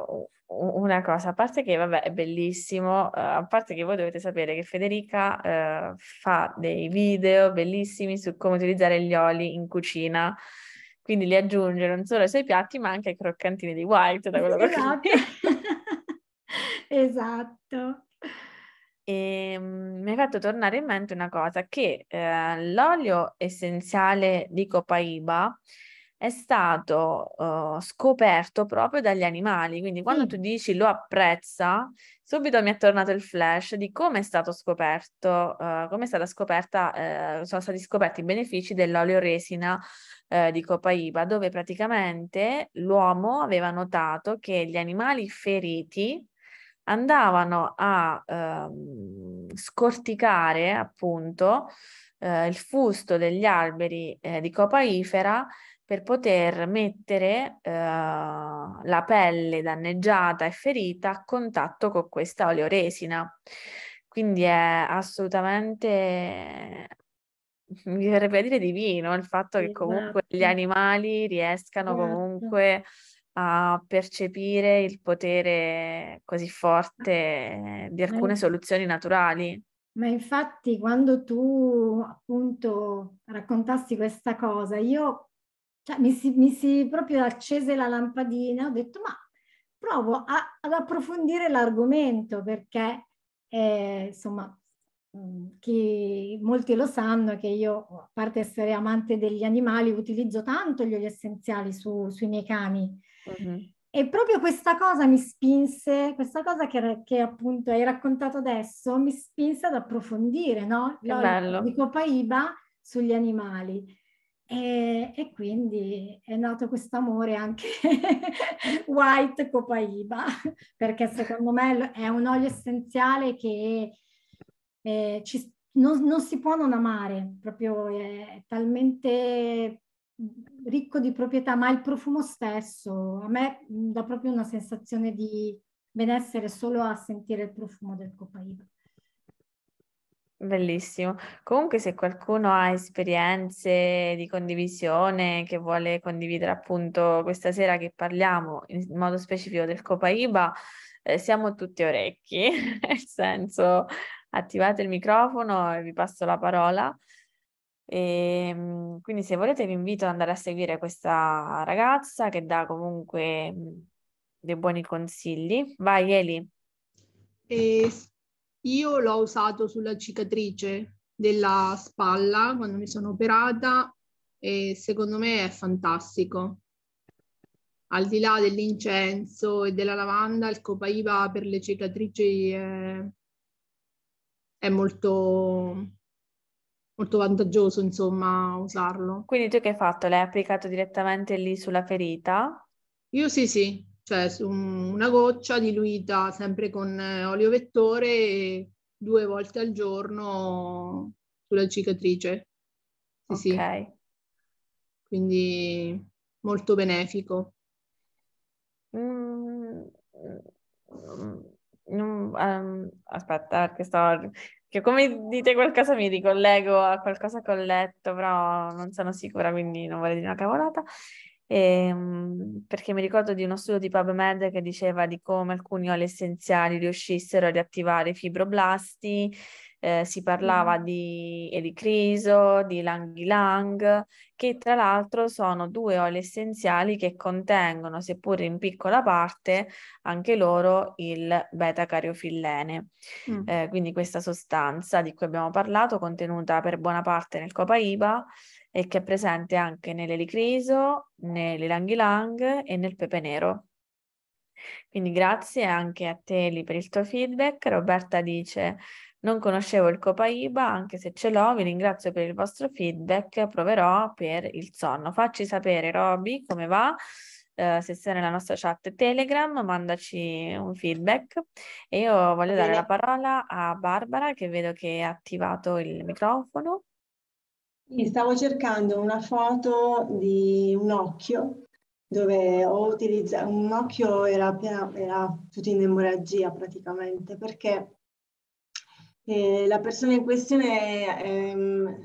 una cosa, a parte che vabbè è bellissimo, eh, a parte che voi dovete sapere che Federica eh, fa dei video bellissimi su come utilizzare gli oli in cucina, quindi li aggiunge non solo ai suoi piatti ma anche ai croccantini di White, da quello che ho che Esatto. esatto. E, mhmm, mi hai fatto tornare in mente una cosa, che eh, l'olio essenziale di copaiba è stato uh, scoperto proprio dagli animali, quindi quando mm. tu dici lo apprezza, subito mi è tornato il flash di come è stato scoperto, uh, come è stata scoperta, uh, sono stati scoperti i benefici dell'olio resina uhm, di copaiba, dove praticamente l'uomo aveva notato che gli animali feriti andavano a ehm, scorticare appunto eh, il fusto degli alberi eh, di copaifera per poter mettere eh, la pelle danneggiata e ferita a contatto con questa oleoresina. Quindi è assolutamente mi verrebbe a dire divino il fatto che comunque gli esatto. animali riescano esatto. comunque a percepire il potere così forte di alcune soluzioni naturali. Ma infatti quando tu appunto raccontasti questa cosa, io cioè, mi, si, mi, si, proprio accese la lampadina, ho detto ma provo a, ad approfondire l'argomento perché eh, insomma mhmm, chi, molti lo sanno che io, a parte essere amante degli animali, utilizzo tanto gli oli essenziali su, sui miei cani Mm-hmm. E proprio questa cosa mi spinse, questa cosa che, che, appunto hai raccontato adesso, mi spinse ad approfondire, no? L'olio di Copaiba sugli animali. E, e, quindi è nato questo amore anche white copaiba, perché secondo me è un olio essenziale che eh, ci, non, non, si può non amare, proprio è talmente ricco di proprietà, ma il profumo stesso a me mm, dà proprio una sensazione di benessere solo a sentire il profumo del copaiba. Bellissimo. Comunque se qualcuno ha esperienze di condivisione che vuole condividere appunto questa sera che parliamo in modo specifico del Copaiba, eh, siamo tutti orecchi, nel senso attivate il microfono e vi passo la parola e, ehm, quindi se volete vi invito ad andare a seguire questa ragazza che dà comunque dei buoni consigli. Vai Eli. Eh, io l'ho usato sulla cicatrice della spalla quando mi sono operata e secondo me è fantastico. Al di là dell'incenso e della lavanda, il copaiba per le cicatrici è, è molto molto vantaggioso, insomma, usarlo. Quindi tu che hai fatto? L'hai applicato direttamente lì sulla ferita? Io sì, sì, cioè su una goccia diluita sempre con olio vettore due volte al giorno sulla cicatrice. Sì, ok. Sì. Quindi molto benefico. Mm, um, aspetta, che sto che come dite qualcosa mi ricollego a qualcosa che ho letto, però non sono sicura, quindi non vorrei dire una cavolata. E, ehm, perché mi ricordo di uno studio di PubMed che diceva di come alcuni oli essenziali riuscissero a riattivare i fibroblasti eh, si parlava di ericriso, di lang ylang, che tra l'altro sono due oli essenziali che contengono, seppur in piccola parte, anche loro il beta-cariofillene. Mm. Eh, quindi questa sostanza di cui abbiamo parlato, contenuta per buona parte nel copaiba e che è presente anche nell'elicriso, nell'ilang ylang e nel pepe nero. Quindi grazie anche a te Eli per il tuo feedback. Roberta dice non conoscevo il Copaiba, anche se ce l'ho, vi ringrazio per il vostro feedback, proverò per il sonno. Facci sapere, Roby, come va, eh, se sei nella nostra chat Telegram, mandaci un feedback. E io voglio Bene. dare la parola a Barbara, che vedo che ha attivato il microfono. Stavo cercando una foto di un occhio dove ho utilizzato un occhio era, era tutto in emorragia praticamente perché la persona in questione ehm,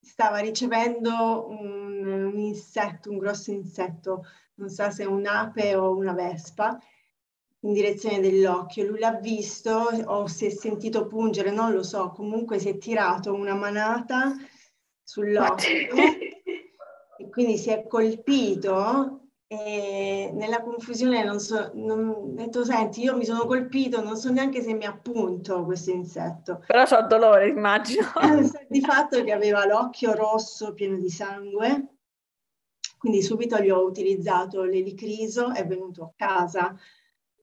stava ricevendo un, un, insetto, un grosso insetto, non so se un'ape o una vespa, in direzione dell'occhio. Lui l'ha visto o si è sentito pungere, non lo so, comunque si è tirato una manata sull'occhio e quindi si è colpito e nella confusione non so, non, detto senti io mi sono colpito, non so neanche se mi appunto questo insetto. Però c'ho dolore immagino. Eh, di fatto che aveva l'occhio rosso pieno di sangue, quindi subito gli ho utilizzato l'elicriso, è venuto a casa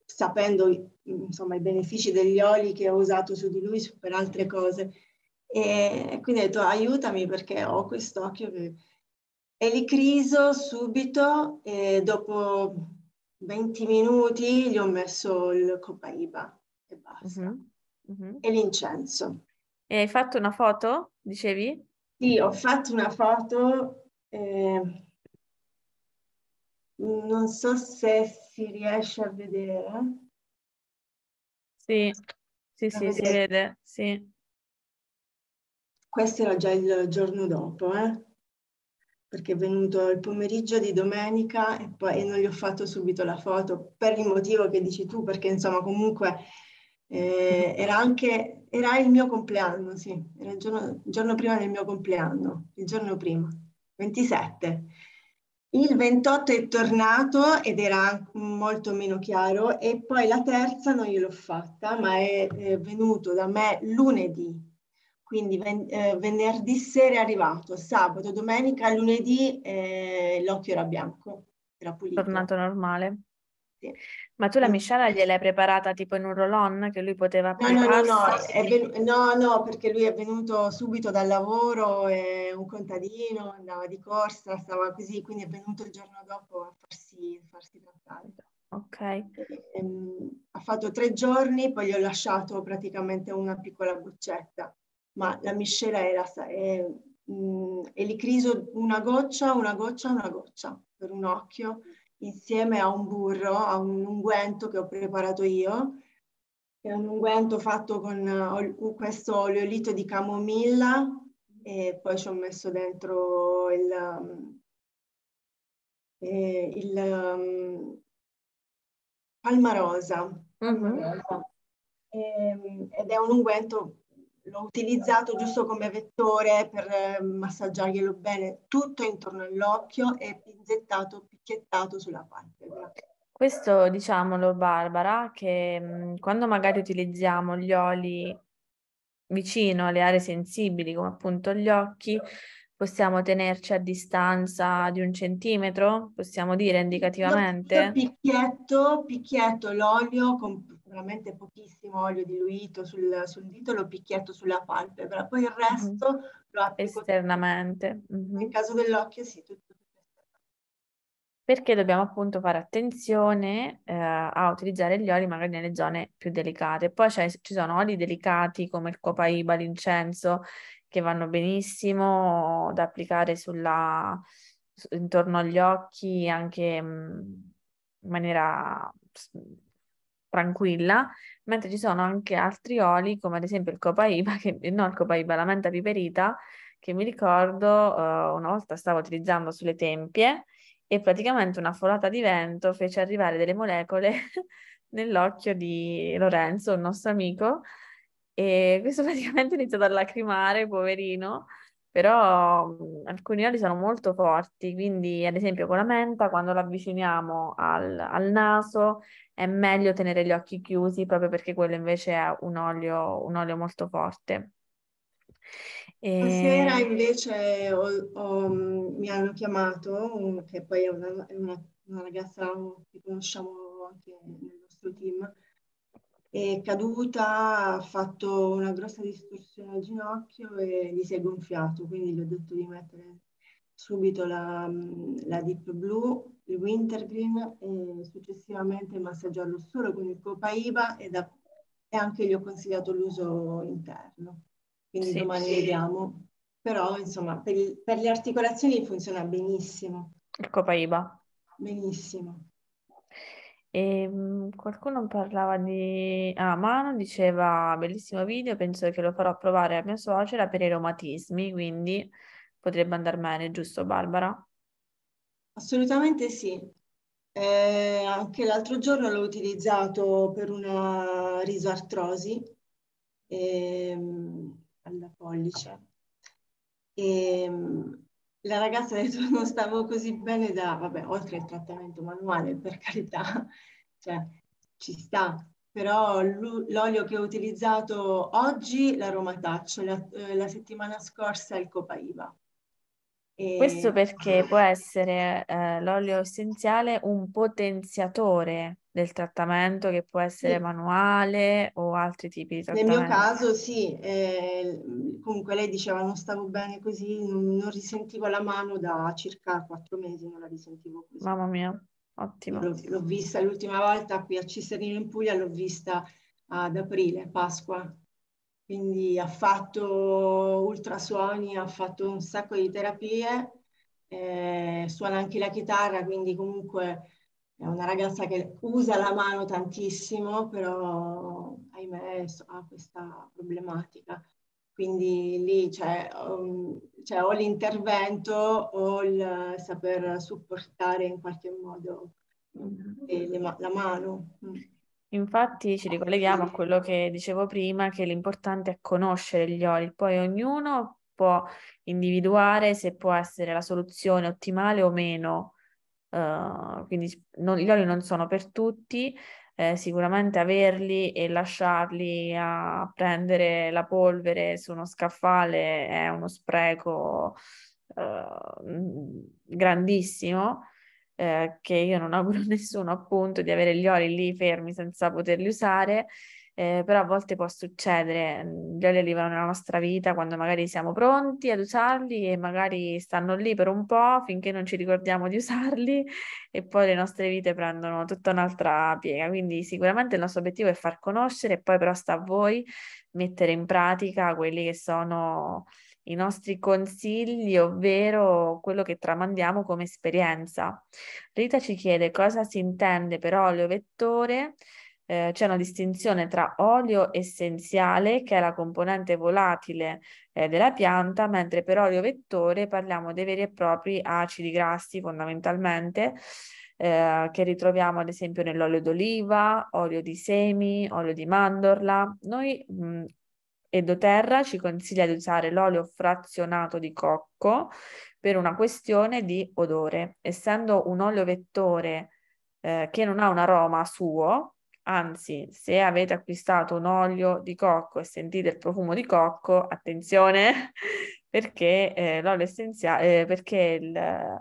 sapendo insomma i benefici degli oli che ho usato su di lui per altre cose e quindi ho detto aiutami perché ho quest'occhio che e li criso subito e dopo 20 minuti gli ho messo il copaiba e basta. Mm-hmm. Mm-hmm. E l'incenso. E hai fatto una foto, dicevi? Sì, ho fatto una foto. Eh, non so se si riesce a vedere. Sì, sì, sì, vedere. si vede, sì. Questo era già il giorno dopo, eh? perché è venuto il pomeriggio di domenica e poi e non gli ho fatto subito la foto per il motivo che dici tu, perché insomma comunque eh, era anche era il mio compleanno, sì, era il giorno, giorno prima del mio compleanno, il giorno prima, 27. Il 28 è tornato ed era molto meno chiaro e poi la terza non gliel'ho fatta, ma è, è venuto da me lunedì quindi ven- eh, venerdì sera è arrivato, sabato, domenica, lunedì eh, l'occhio era bianco, era pulito. Tornato normale. Sì. Ma tu la miscela gliel'hai preparata tipo in un roll-on che lui poteva no, no, no, no, venu- no, no, perché lui è venuto subito dal lavoro, è un contadino, andava di corsa, stava così, quindi è venuto il giorno dopo a farsi, farsi trattare. Ok. E, ehm, ha fatto tre giorni, poi gli ho lasciato praticamente una piccola boccetta ma la miscela era è, mh, mm, è licriso una goccia, una goccia, una goccia per un occhio, insieme a un burro, a un unguento che ho preparato io, è un unguento fatto con uh, questo oleolito di camomilla e poi ci ho messo dentro il, um, eh, il um, palma Uh-huh. E, ed è un unguento l'ho utilizzato giusto come vettore per ehm, massaggiarglielo bene tutto intorno all'occhio e pinzettato, picchiettato sulla parte. Questo diciamolo Barbara, che mhmm, quando magari utilizziamo gli oli vicino alle aree sensibili come appunto gli occhi, possiamo tenerci a distanza di un centimetro, possiamo dire indicativamente? Picchietto, picchietto l'olio con veramente pochissimo olio diluito sul, sul, dito, lo picchietto sulla palpebra, poi il mm-hmm. resto mm-hmm. lo applico esternamente. Mm-hmm. Nel caso dell'occhio sì, tutto perché dobbiamo appunto fare attenzione eh, a utilizzare gli oli magari nelle zone più delicate. Poi ci sono oli delicati come il copaiba, l'incenso, che vanno benissimo da applicare sulla, intorno agli occhi anche mm, in maniera tranquilla, mentre ci sono anche altri oli come ad esempio il copaiba, che, no il copaiba, la menta piperita, che mi ricordo uh, una volta stavo utilizzando sulle tempie e praticamente una folata di vento fece arrivare delle molecole nell'occhio di Lorenzo, il nostro amico, e questo praticamente ha iniziato a lacrimare, poverino, però mhmm, alcuni oli sono molto forti, quindi ad esempio con la menta quando l'avviciniamo al, al, naso è meglio tenere gli occhi chiusi proprio perché quello invece è un olio, un olio molto forte. E... Stasera ehm invece ho, ho, mhmm, mi hanno chiamato, che poi è una, è una, una ragazza che conosciamo anche nel nostro team, è caduta, ha fatto una grossa distorsione al ginocchio e gli si è gonfiato, quindi gli ho detto di mettere subito la, la Deep Blue, il Wintergreen e successivamente massaggiarlo solo con il Copaiba e, da, e anche gli ho consigliato l'uso interno. Quindi sì, domani sì. vediamo. Però insomma per, per, le articolazioni funziona benissimo. Il Copa IVA. Benissimo. Ehm, qualcuno parlava di... Ah, Mano diceva, bellissimo video, penso che lo farò provare a mia suocera per i reumatismi, quindi potrebbe andare bene, giusto Barbara? Assolutamente sì. Eh, anche l'altro giorno l'ho utilizzato per una risoartrosi ehm, alla pollice. E, ehm, la ragazza ha detto non stavo così bene da, vabbè, oltre al trattamento manuale, per carità, cioè ci sta, però l'olio che ho utilizzato oggi l'aromataccio, la, eh, la settimana scorsa il copaiva. E... Questo perché può essere eh, l'olio essenziale un potenziatore del trattamento che può essere sì. manuale o altri tipi di trattamento? Nel mio caso sì, eh, comunque lei diceva non stavo bene così, non, non, risentivo la mano da circa quattro mesi, non la risentivo così. Mamma mia, ottimo. L'ho, l'ho vista l'ultima volta qui a Cisterino in Puglia, l'ho vista ad aprile, Pasqua. Quindi ha fatto ultrasuoni, ha fatto un sacco di terapie, eh, suona anche la chitarra, quindi comunque è una ragazza che usa la mano tantissimo, però ahimè ha questa problematica. Quindi lì c'è, um, c'è o l'intervento o il saper supportare in qualche modo mm, le, la mano. Mm. Infatti ci ricolleghiamo a quello che dicevo prima, che l'importante è conoscere gli oli, poi ognuno può individuare se può essere la soluzione ottimale o meno Uh, quindi non, gli oli non sono per tutti, eh, sicuramente averli e lasciarli a prendere la polvere su uno scaffale è uno spreco uh, grandissimo. Eh, che io non auguro a nessuno appunto di avere gli oli lì fermi senza poterli usare eh, però a volte può succedere, mhmm, gli oli arrivano nella nostra vita quando magari siamo pronti ad usarli e magari stanno lì per un po' finché non ci ricordiamo di usarli e poi le nostre vite prendono tutta un'altra piega. Quindi sicuramente il nostro obiettivo è far conoscere e poi però sta a voi mettere in pratica quelli che sono i nostri consigli, ovvero quello che tramandiamo come esperienza. Rita ci chiede cosa si intende per olio vettore eh, c'è una distinzione tra olio essenziale, che è la componente volatile eh, della pianta, mentre per olio vettore parliamo dei veri e propri acidi grassi fondamentalmente, eh, che ritroviamo ad esempio nell'olio d'oliva, olio di semi, olio di mandorla. Noi mh, mm, Edoterra ci consiglia di usare l'olio frazionato di cocco per una questione di odore. Essendo un olio vettore eh, che non ha un aroma suo, Anzi, se avete acquistato un olio di cocco e sentite il profumo di cocco, attenzione perché eh, l'olio essenziale, eh, perché il,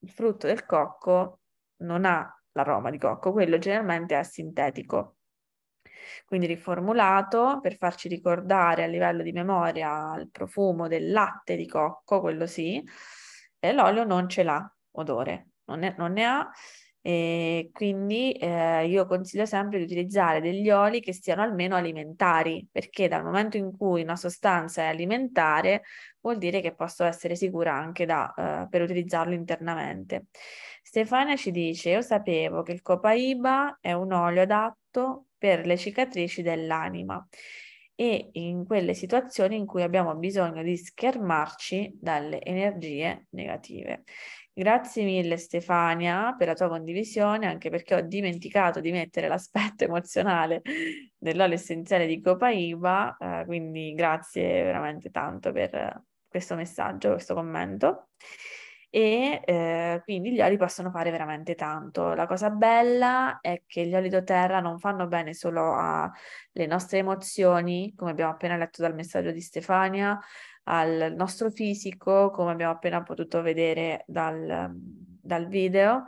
il frutto del cocco non ha l'aroma di cocco, quello generalmente è sintetico. Quindi riformulato per farci ricordare a livello di memoria il profumo del latte di cocco, quello sì, e l'olio non ce l'ha odore, non ne, non ne ha e quindi eh, io consiglio sempre di utilizzare degli oli che siano almeno alimentari, perché dal momento in cui una sostanza è alimentare, vuol dire che posso essere sicura anche da, eh, per utilizzarlo internamente. Stefania ci dice: Io sapevo che il copaiba è un olio adatto per le cicatrici dell'anima e in quelle situazioni in cui abbiamo bisogno di schermarci dalle energie negative. Grazie mille Stefania per la tua condivisione, anche perché ho dimenticato di mettere l'aspetto emozionale dell'olio essenziale di Copaiba, eh, quindi grazie veramente tanto per questo messaggio, questo commento. E eh, quindi gli oli possono fare veramente tanto. La cosa bella è che gli oli doterra non fanno bene solo alle nostre emozioni, come abbiamo appena letto dal messaggio di Stefania, al nostro fisico, come abbiamo appena potuto vedere dal, dal video,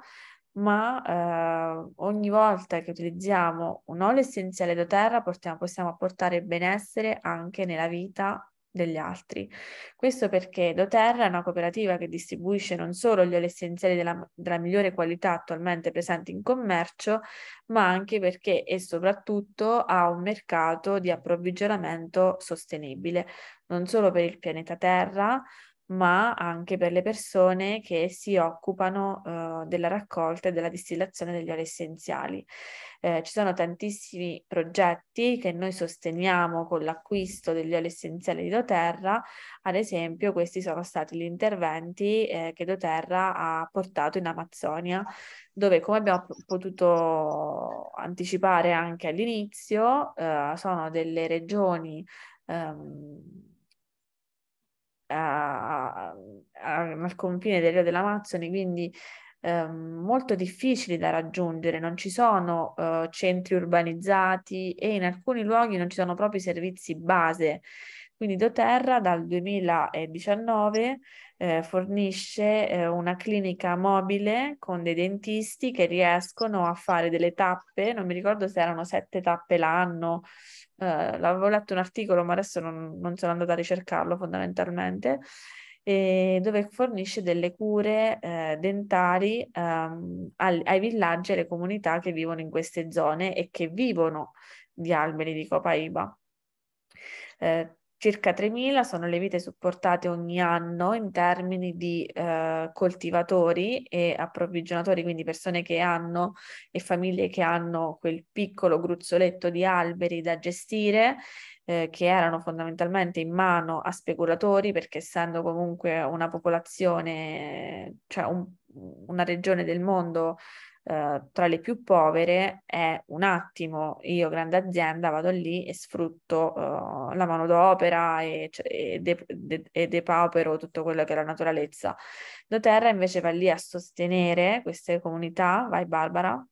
ma eh, ogni volta che utilizziamo un olio essenziale da terra portiamo, possiamo portare benessere anche nella vita degli altri. Questo perché doTERRA è una cooperativa che distribuisce non solo gli oli essenziali della, della migliore qualità attualmente presenti in commercio, ma anche perché e soprattutto ha un mercato di approvvigionamento sostenibile, non solo per il pianeta Terra, ma anche per le persone che si occupano eh, della raccolta e della distillazione degli oli essenziali. Eh, ci sono tantissimi progetti che noi sosteniamo con l'acquisto degli oli essenziali di doTERRA, ad esempio questi sono stati gli interventi eh, che doTERRA ha portato in Amazzonia, dove come abbiamo potuto anticipare anche all'inizio, eh, sono delle regioni ehm, a, a, al confine del Rio dell'Amazzoni, quindi eh, molto difficili da raggiungere, non ci sono eh, centri urbanizzati e in alcuni luoghi non ci sono proprio servizi base. Quindi doTERRA dal 2019 eh, fornisce eh, una clinica mobile con dei dentisti che riescono a fare delle tappe, non mi ricordo se erano sette tappe l'anno eh, l'avevo letto un articolo, ma adesso non, non sono andata a ricercarlo fondamentalmente, e dove fornisce delle cure eh, dentali ehm, al, ai villaggi e alle comunità che vivono in queste zone e che vivono di alberi di copaiba. Eh, Circa 3.000 sono le vite supportate ogni anno in termini di eh, coltivatori e approvvigionatori, quindi persone che hanno e famiglie che hanno quel piccolo gruzzoletto di alberi da gestire, eh, che erano fondamentalmente in mano a speculatori, perché essendo comunque una popolazione, cioè un, una regione del mondo eh, tra le più povere è un attimo, io grande azienda vado lì e sfrutto eh, la manodopera e, cioè, e, de, de, depaupero tutto quello che è la naturalezza. Doterra invece va lì a sostenere queste comunità, vai Barbara.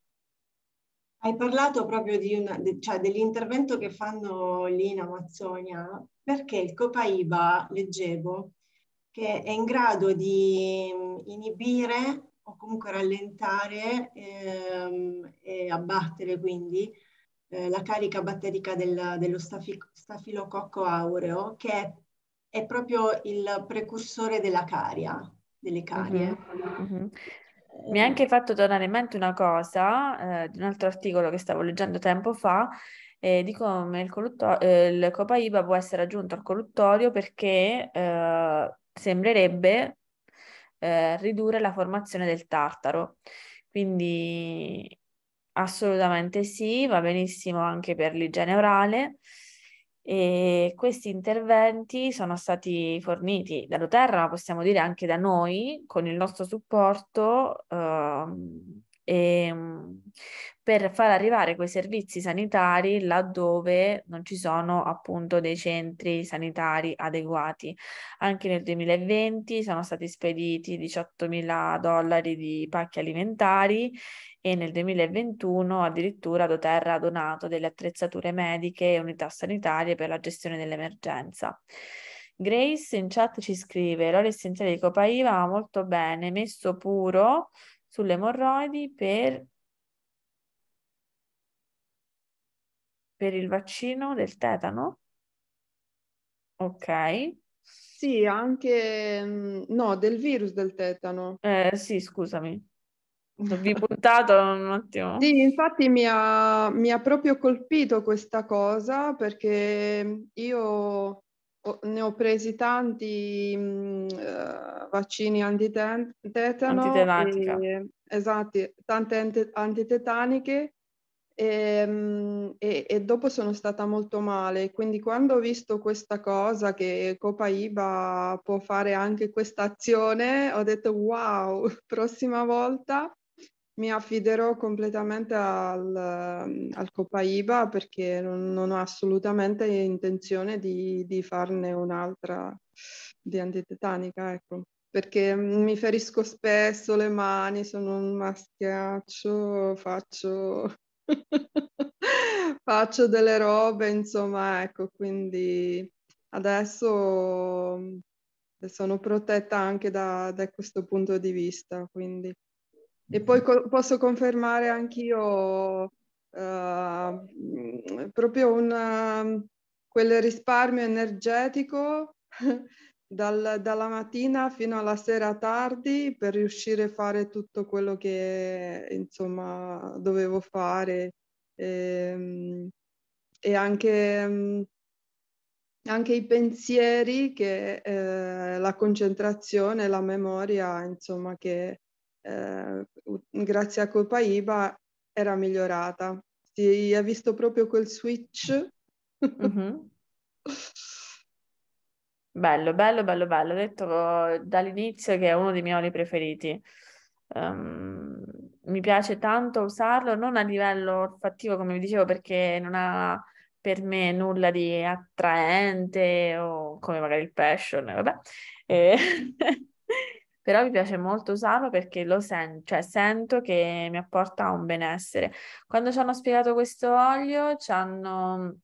Hai parlato proprio una, de, cioè dell'intervento che fanno lì in Amazzonia, perché il Copaiba, leggevo, che è in grado di mm, inibire o comunque rallentare ehm, e abbattere quindi eh, la carica batterica del, dello stafilo, stafilococco aureo, che è, è, proprio il precursore della caria, delle carie. Mm-hmm. mm-hmm. Eh, Mi ha anche fatto tornare in mente una cosa eh, di un altro articolo che stavo leggendo tempo fa, eh, di come il, colluttor- eh, il copaiba può essere aggiunto al colluttorio perché eh, sembrerebbe eh, ridurre la formazione del tartaro. Quindi assolutamente sì, va benissimo anche per l'igiene orale. E questi interventi sono stati forniti dall'Oterra, ma possiamo dire anche da noi, con il nostro supporto, eh, e, ehm, per far arrivare quei servizi sanitari laddove non ci sono appunto dei centri sanitari adeguati. Anche nel 2020 sono stati spediti 18.000 dollari di pacchi alimentari e nel 2021 addirittura Doterra ha donato delle attrezzature mediche e unità sanitarie per la gestione dell'emergenza. Grace in chat ci scrive: l'olio essenziale di copaiva va molto bene, messo puro, sulle emorroidi per, per il vaccino del tetano? Ok. Sì, anche mm, no, del virus del tetano. Eh, sì, scusami. Vi puntato un attimo. Sì, infatti mi ha, mi ha proprio colpito questa cosa perché io ne ho presi tanti mh, mhmm, eh, vaccini antitetano. Antitematica. E, esatto, tante antitetaniche e, ehm, e, e, dopo sono stata molto male. Quindi quando ho visto questa cosa che Copa IBA può fare anche questa azione, ho detto wow, prossima volta mi affiderò completamente al, ehm, al Copaiba perché non, non, ho assolutamente intenzione di, di farne un'altra di antitetanica, ecco. Perché mm, mi ferisco spesso le mani, sono un maschiaccio, faccio faccio delle robe, insomma, ecco, quindi adesso mm, sono protetta anche da, da questo punto di vista, quindi e poi co- posso confermare anch'io uh, proprio un, quel risparmio energetico dal, dalla mattina fino alla sera tardi per riuscire a fare tutto quello che insomma dovevo fare e, ehm, e anche, anche, i pensieri che eh, la concentrazione, la memoria insomma che eh, grazie a Copaiba era migliorata. Si è visto proprio quel switch. Mm-hmm. Bello, bello, bello, bello. Ho detto dall'inizio che è uno dei miei oli preferiti. Um, mi piace tanto usarlo, non a livello olfattivo, come vi dicevo, perché non ha per me nulla di attraente o come magari il passion, vabbè. E... Eh, però mi piace molto usarlo perché lo sento, cioè sento che mi apporta un benessere. Quando ci hanno spiegato questo olio, ci hanno...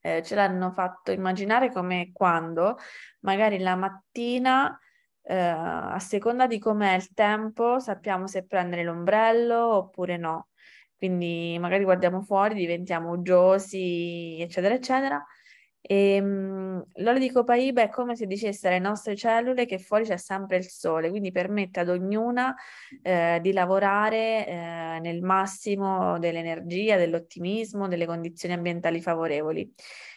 Eh, ce l'hanno fatto immaginare come quando magari la mattina eh, a seconda di com'è il tempo sappiamo se prendere l'ombrello oppure no quindi magari guardiamo fuori diventiamo uggiosi eccetera eccetera e, ehm, l'olio di copaiba è come se dicesse alle nostre cellule che fuori c'è sempre il sole, quindi permette ad ognuna eh, di lavorare eh, nel massimo dell'energia, dell'ottimismo, delle condizioni ambientali favorevoli.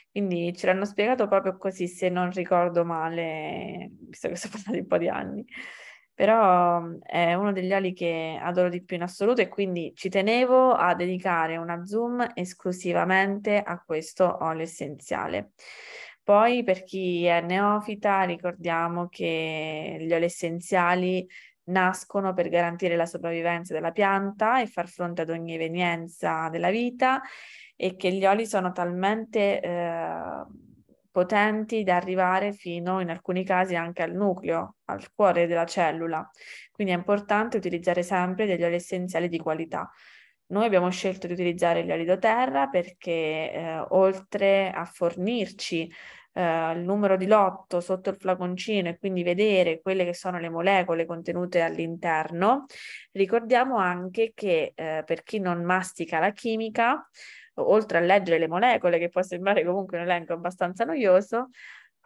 Quindi ce l'hanno spiegato proprio così, se non ricordo male, visto che sono passati un po' di anni però mhmm, è uno degli ali che adoro di più in assoluto e quindi ci tenevo a dedicare una Zoom esclusivamente a questo olio essenziale. Poi per chi è neofita ricordiamo che gli oli essenziali nascono per garantire la sopravvivenza della pianta e far fronte ad ogni evenienza della vita e che gli oli sono talmente... Eh, potenti da arrivare fino in alcuni casi anche al nucleo, al cuore della cellula. Quindi è importante utilizzare sempre degli oli essenziali di qualità. Noi abbiamo scelto di utilizzare gli oli da terra perché eh, oltre a fornirci eh, il numero di lotto sotto il flaconcino e quindi vedere quelle che sono le molecole contenute all'interno, ricordiamo anche che eh, per chi non mastica la chimica oltre a leggere le molecole, che può sembrare comunque un elenco abbastanza noioso,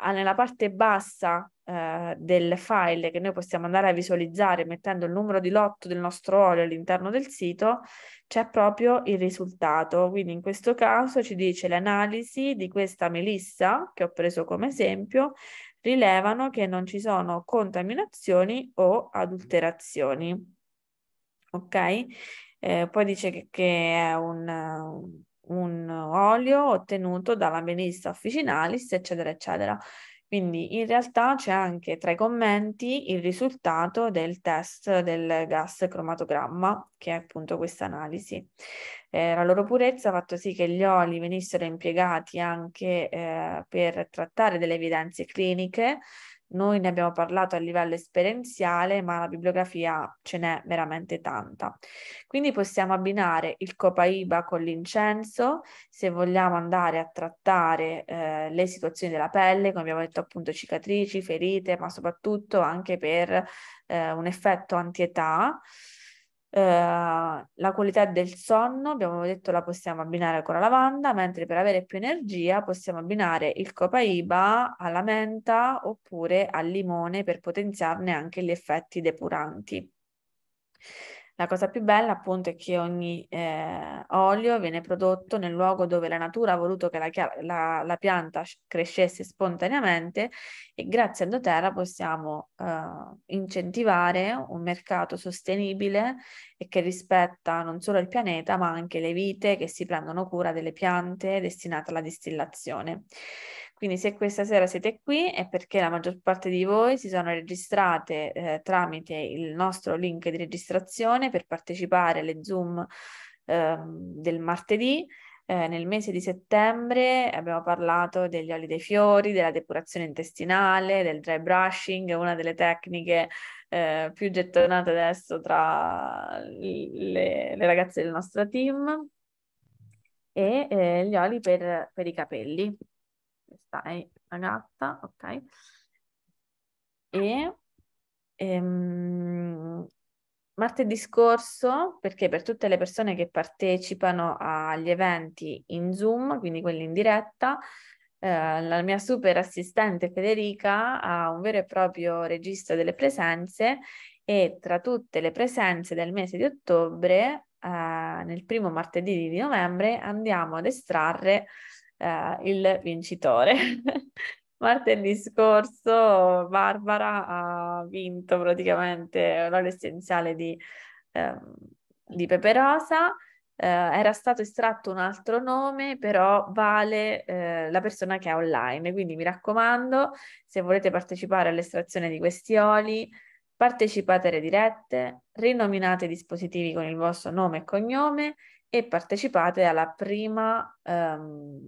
nella parte bassa eh, del file che noi possiamo andare a visualizzare mettendo il numero di lotto del nostro olio all'interno del sito, c'è proprio il risultato. Quindi in questo caso ci dice l'analisi di questa melissa, che ho preso come esempio, rilevano che non ci sono contaminazioni o adulterazioni. Ok? Eh, poi dice che, che è un un olio ottenuto dalla melissa officinalis, eccetera, eccetera. Quindi in realtà c'è anche tra i commenti il risultato del test del gas cromatogramma, che è appunto questa analisi. Eh, la loro purezza ha fatto sì che gli oli venissero impiegati anche eh, per trattare delle evidenze cliniche noi ne abbiamo parlato a livello esperienziale, ma la bibliografia ce n'è veramente tanta. Quindi possiamo abbinare il copaiba con l'incenso se vogliamo andare a trattare eh, le situazioni della pelle, come abbiamo detto appunto cicatrici, ferite, ma soprattutto anche per eh, un effetto antietà. età eh, la qualità del sonno, abbiamo detto, la possiamo abbinare con la lavanda, mentre per avere più energia possiamo abbinare il copaiba alla menta oppure al limone per potenziarne anche gli effetti depuranti. La cosa più bella appunto è che ogni eh, olio viene prodotto nel luogo dove la natura ha voluto che la, la, la pianta crescesse spontaneamente e grazie a doTERRA possiamo eh, incentivare un mercato sostenibile e che rispetta non solo il pianeta ma anche le vite che si prendono cura delle piante destinate alla distillazione. Quindi se questa sera siete qui è perché la maggior parte di voi si sono registrate eh, tramite il nostro link di registrazione per partecipare alle Zoom eh, del martedì. Eh, nel mese di settembre abbiamo parlato degli oli dei fiori, della depurazione intestinale, del dry brushing, una delle tecniche eh, più gettonate adesso tra le, le, ragazze del nostro team, e eh, gli oli per, per i capelli questa è la gatta, ok? E ehm, martedì scorso, perché per tutte le persone che partecipano agli eventi in Zoom, quindi quelli in diretta, eh, la mia super assistente Federica ha un vero e proprio registro delle presenze e tra tutte le presenze del mese di ottobre, eh, nel primo martedì di novembre, andiamo ad estrarre uh, il vincitore. Martedì scorso Barbara ha vinto praticamente l'olio essenziale di, uh, di Peperosa. Uh, eh, era stato estratto un altro nome, però vale uh, la persona che è online. Quindi mi raccomando, se volete partecipare all'estrazione di questi oli, partecipate alle dirette, rinominate i dispositivi con il vostro nome e cognome e partecipate alla prima um,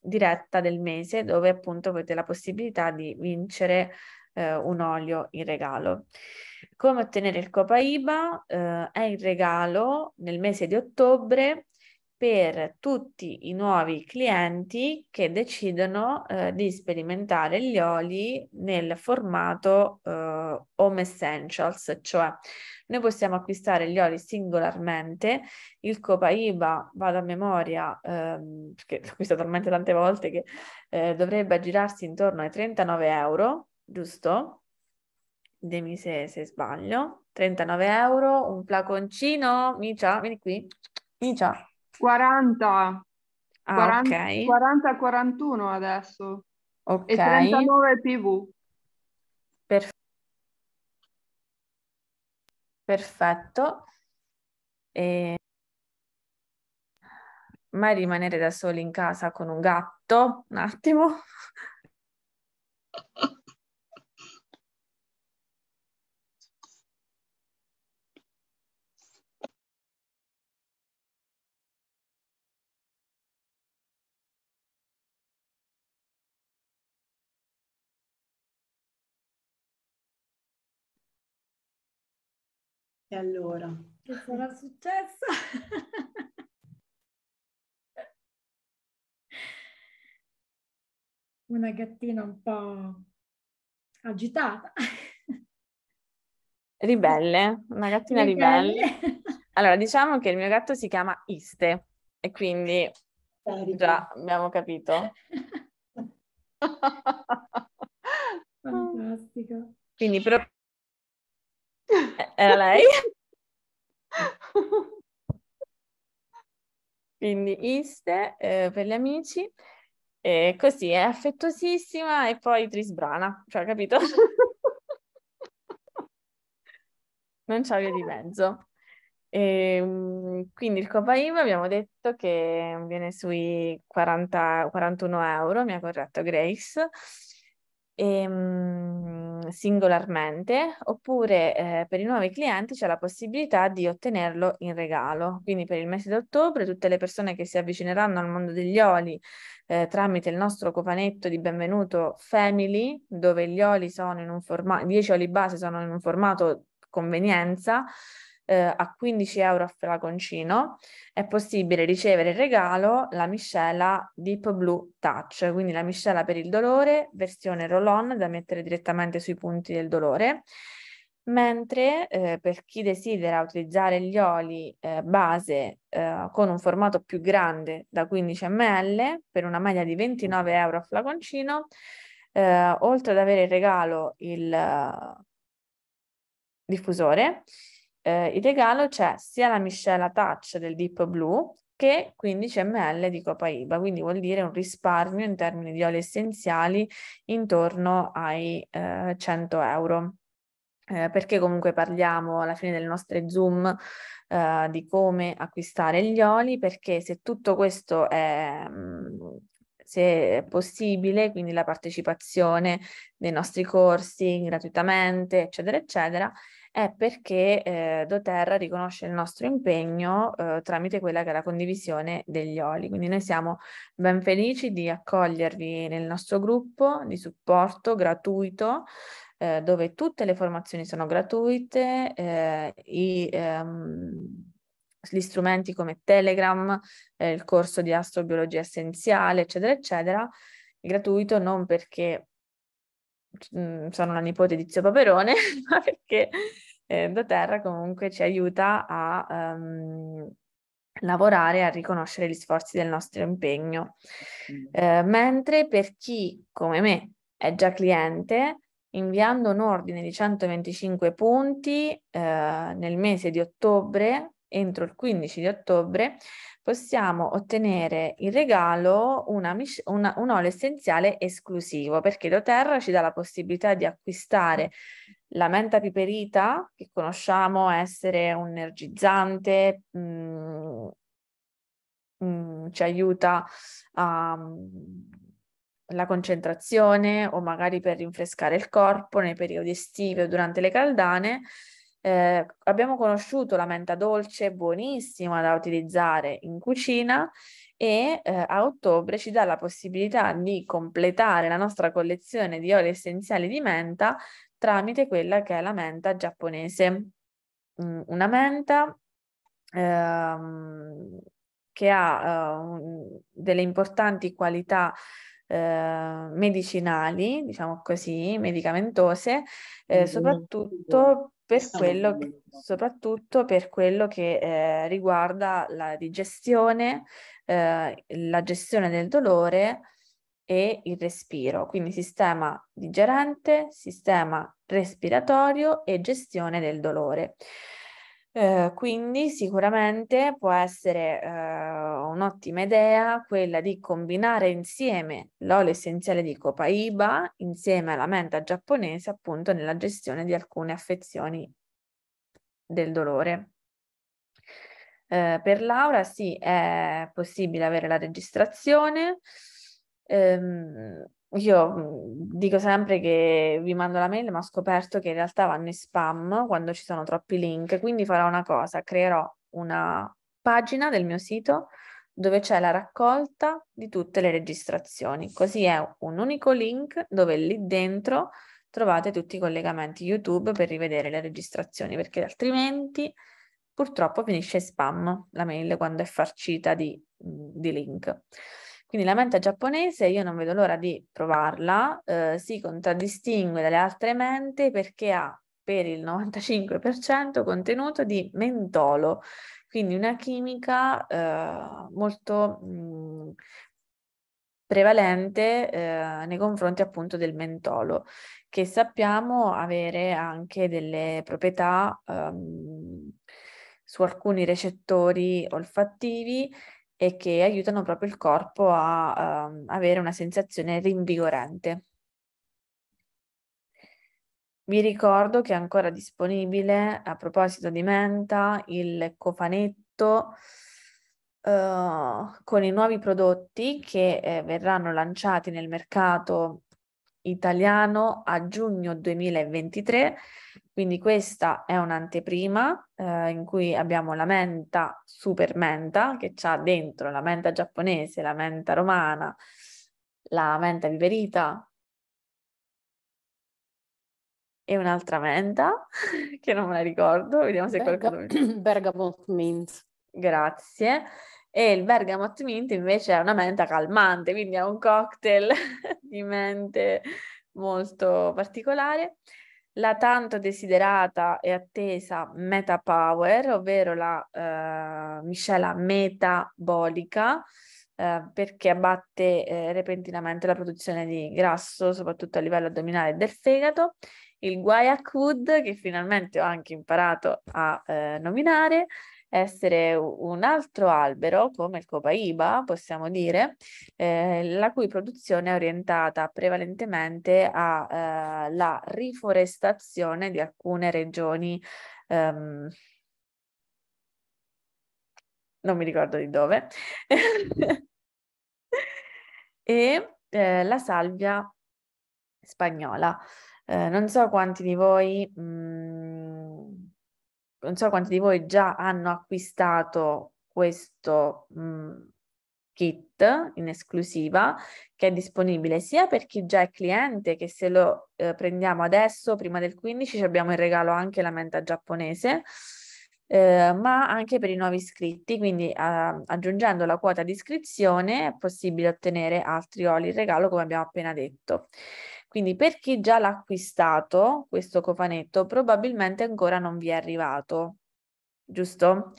diretta del mese dove appunto avete la possibilità di vincere eh, un olio in regalo. Come ottenere il Copa IBA eh, è in regalo nel mese di ottobre per tutti i nuovi clienti che decidono eh, di sperimentare gli oli nel formato eh, Home Essentials, cioè noi possiamo acquistare gli oli singolarmente, il Copa Iba vado a memoria, ehm, perché l'ho acquistato talmente tante volte che eh, dovrebbe girarsi intorno ai 39 euro, giusto? Dimmi se, se sbaglio. 39 euro, un flaconcino, Micia, vieni qui, Micia. 40. Ah, 40, okay. 40 41 adesso. Ok. E 39 PV. Perfetto perfetto. E... Ma rimanere da soli in casa con un gatto, un attimo. E allora? Che sarà successo? Una gattina un po' agitata. Ribelle, una gattina ribelle. ribelle. Allora, diciamo che il mio gatto si chiama Iste e quindi già abbiamo capito. Fantastico. Quindi proprio era lei. Quindi Iste eh, per gli amici. E così è affettuosissima e poi trisbrana, cioè capito? non c'è via di mezzo. E, ehm, quindi il Copa IVA abbiamo detto che viene sui 40, 41 euro, mi ha corretto Grace. E, ehm, singolarmente oppure eh, per i nuovi clienti c'è la possibilità di ottenerlo in regalo. Quindi per il mese di ottobre tutte le persone che si avvicineranno al mondo degli oli eh, tramite il nostro cofanetto di benvenuto Family, dove gli oli sono in un formato, 10 oli base sono in un formato convenienza, eh, a 15 euro a Flaconcino è possibile ricevere in regalo la miscela Deep Blue Touch, quindi la miscela per il dolore, versione roll-on da mettere direttamente sui punti del dolore mentre eh, per chi desidera utilizzare gli oli eh, base eh, con un formato più grande da 15 ml per una media di 29 euro a flaconcino, eh, oltre ad avere in regalo il eh, diffusore, eh, in regalo c'è sia la miscela touch del Deep Blue che 15 ml di copaiba, quindi vuol dire un risparmio in termini di oli essenziali intorno ai eh, 100 euro. Eh, perché comunque parliamo alla fine del nostro Zoom eh, di come acquistare gli oli, perché se tutto questo è, mm, se è possibile, quindi la partecipazione dei nostri corsi gratuitamente, eccetera, eccetera, è perché eh, doTERRA riconosce il nostro impegno eh, tramite quella che è la condivisione degli oli. Quindi noi siamo ben felici di accogliervi nel nostro gruppo di supporto gratuito eh, dove tutte le formazioni sono gratuite, eh, i, ehm, gli strumenti come Telegram, eh, il corso di astrobiologia essenziale, eccetera, eccetera gratuito non perché sono la nipote di Zio Paperone, ma perché eh, Doterra comunque ci aiuta a um, lavorare a riconoscere gli sforzi del nostro impegno. Mm. Eh, mentre per chi, come me, è già cliente, inviando un ordine di 125 punti eh, nel mese di ottobre entro il 15 di ottobre, possiamo ottenere in regalo una, una, un olio essenziale esclusivo, perché doTERRA ci dà la possibilità di acquistare la menta piperita, che conosciamo essere un energizzante, mh, mm, mh, mm, ci aiuta a... Mm, la concentrazione o magari per rinfrescare il corpo nei periodi estivi o durante le caldane, eh, abbiamo conosciuto la menta dolce, buonissima da utilizzare in cucina e eh, a ottobre ci dà la possibilità di completare la nostra collezione di oli essenziali di menta tramite quella che è la menta giapponese. Mm, una menta ehm, che ha uh, delle importanti qualità eh, medicinali, diciamo così, medicamentose, eh, mm, mm. soprattutto per quello, che, soprattutto per quello che eh, riguarda la digestione, eh, la gestione del dolore e il respiro, quindi sistema digerente, sistema respiratorio e gestione del dolore. Eh, quindi sicuramente può essere eh, un'ottima idea quella di combinare insieme l'olio essenziale di copaiba insieme alla menta giapponese appunto nella gestione di alcune affezioni del dolore. Eh, per Laura sì, è possibile avere la registrazione. Ehm, io mhmm, dico sempre che vi mando la mail, ma ho scoperto che in realtà vanno in spam quando ci sono troppi link, quindi farò una cosa, creerò una pagina del mio sito dove c'è la raccolta di tutte le registrazioni. Così è un unico link dove lì dentro trovate tutti i collegamenti YouTube per rivedere le registrazioni, perché altrimenti purtroppo finisce spam la mail quando è farcita di, mhmm, di link. Quindi la menta giapponese io non vedo l'ora di provarla, eh, si contraddistingue dalle altre mente perché ha per il 95% contenuto di mentolo, quindi una chimica eh, molto mh, mm, prevalente eh, nei confronti appunto del mentolo, che sappiamo avere anche delle proprietà ehm, su alcuni recettori olfattivi e che aiutano proprio il corpo a um, avere una sensazione rinvigorante. Vi ricordo che è ancora disponibile, a proposito di menta, il cofanetto uh, con i nuovi prodotti che eh, verranno lanciati nel mercato italiano a giugno 2023 quindi questa è un'anteprima eh, in cui abbiamo la menta super menta che c'ha dentro la menta giapponese, la menta romana, la menta viverita e un'altra menta che non me la ricordo, vediamo se Berga- qualcuno Bergamot mint. Grazie. E il bergamot mint invece è una menta calmante, quindi è un cocktail di mente molto particolare la tanto desiderata e attesa Meta Power, ovvero la eh, miscela metabolica, eh, perché abbatte eh, repentinamente la produzione di grasso, soprattutto a livello addominale del fegato, il guaiacud, che finalmente ho anche imparato a eh, nominare, essere un altro albero, come il copaiba, possiamo dire, eh, la cui produzione è orientata prevalentemente alla eh, riforestazione di alcune regioni, ehm, non mi ricordo di dove, e eh, la salvia spagnola. Eh, non so quanti di voi... Mh, mm, non so quanti di voi già hanno acquistato questo mh, mm, kit in esclusiva che è disponibile sia per chi già è cliente che se lo eh, prendiamo adesso prima del 15 abbiamo in regalo anche la menta giapponese eh, ma anche per i nuovi iscritti, quindi eh, aggiungendo la quota di iscrizione è possibile ottenere altri oli in regalo come abbiamo appena detto. Quindi per chi già l'ha acquistato, questo cofanetto, probabilmente ancora non vi è arrivato, giusto?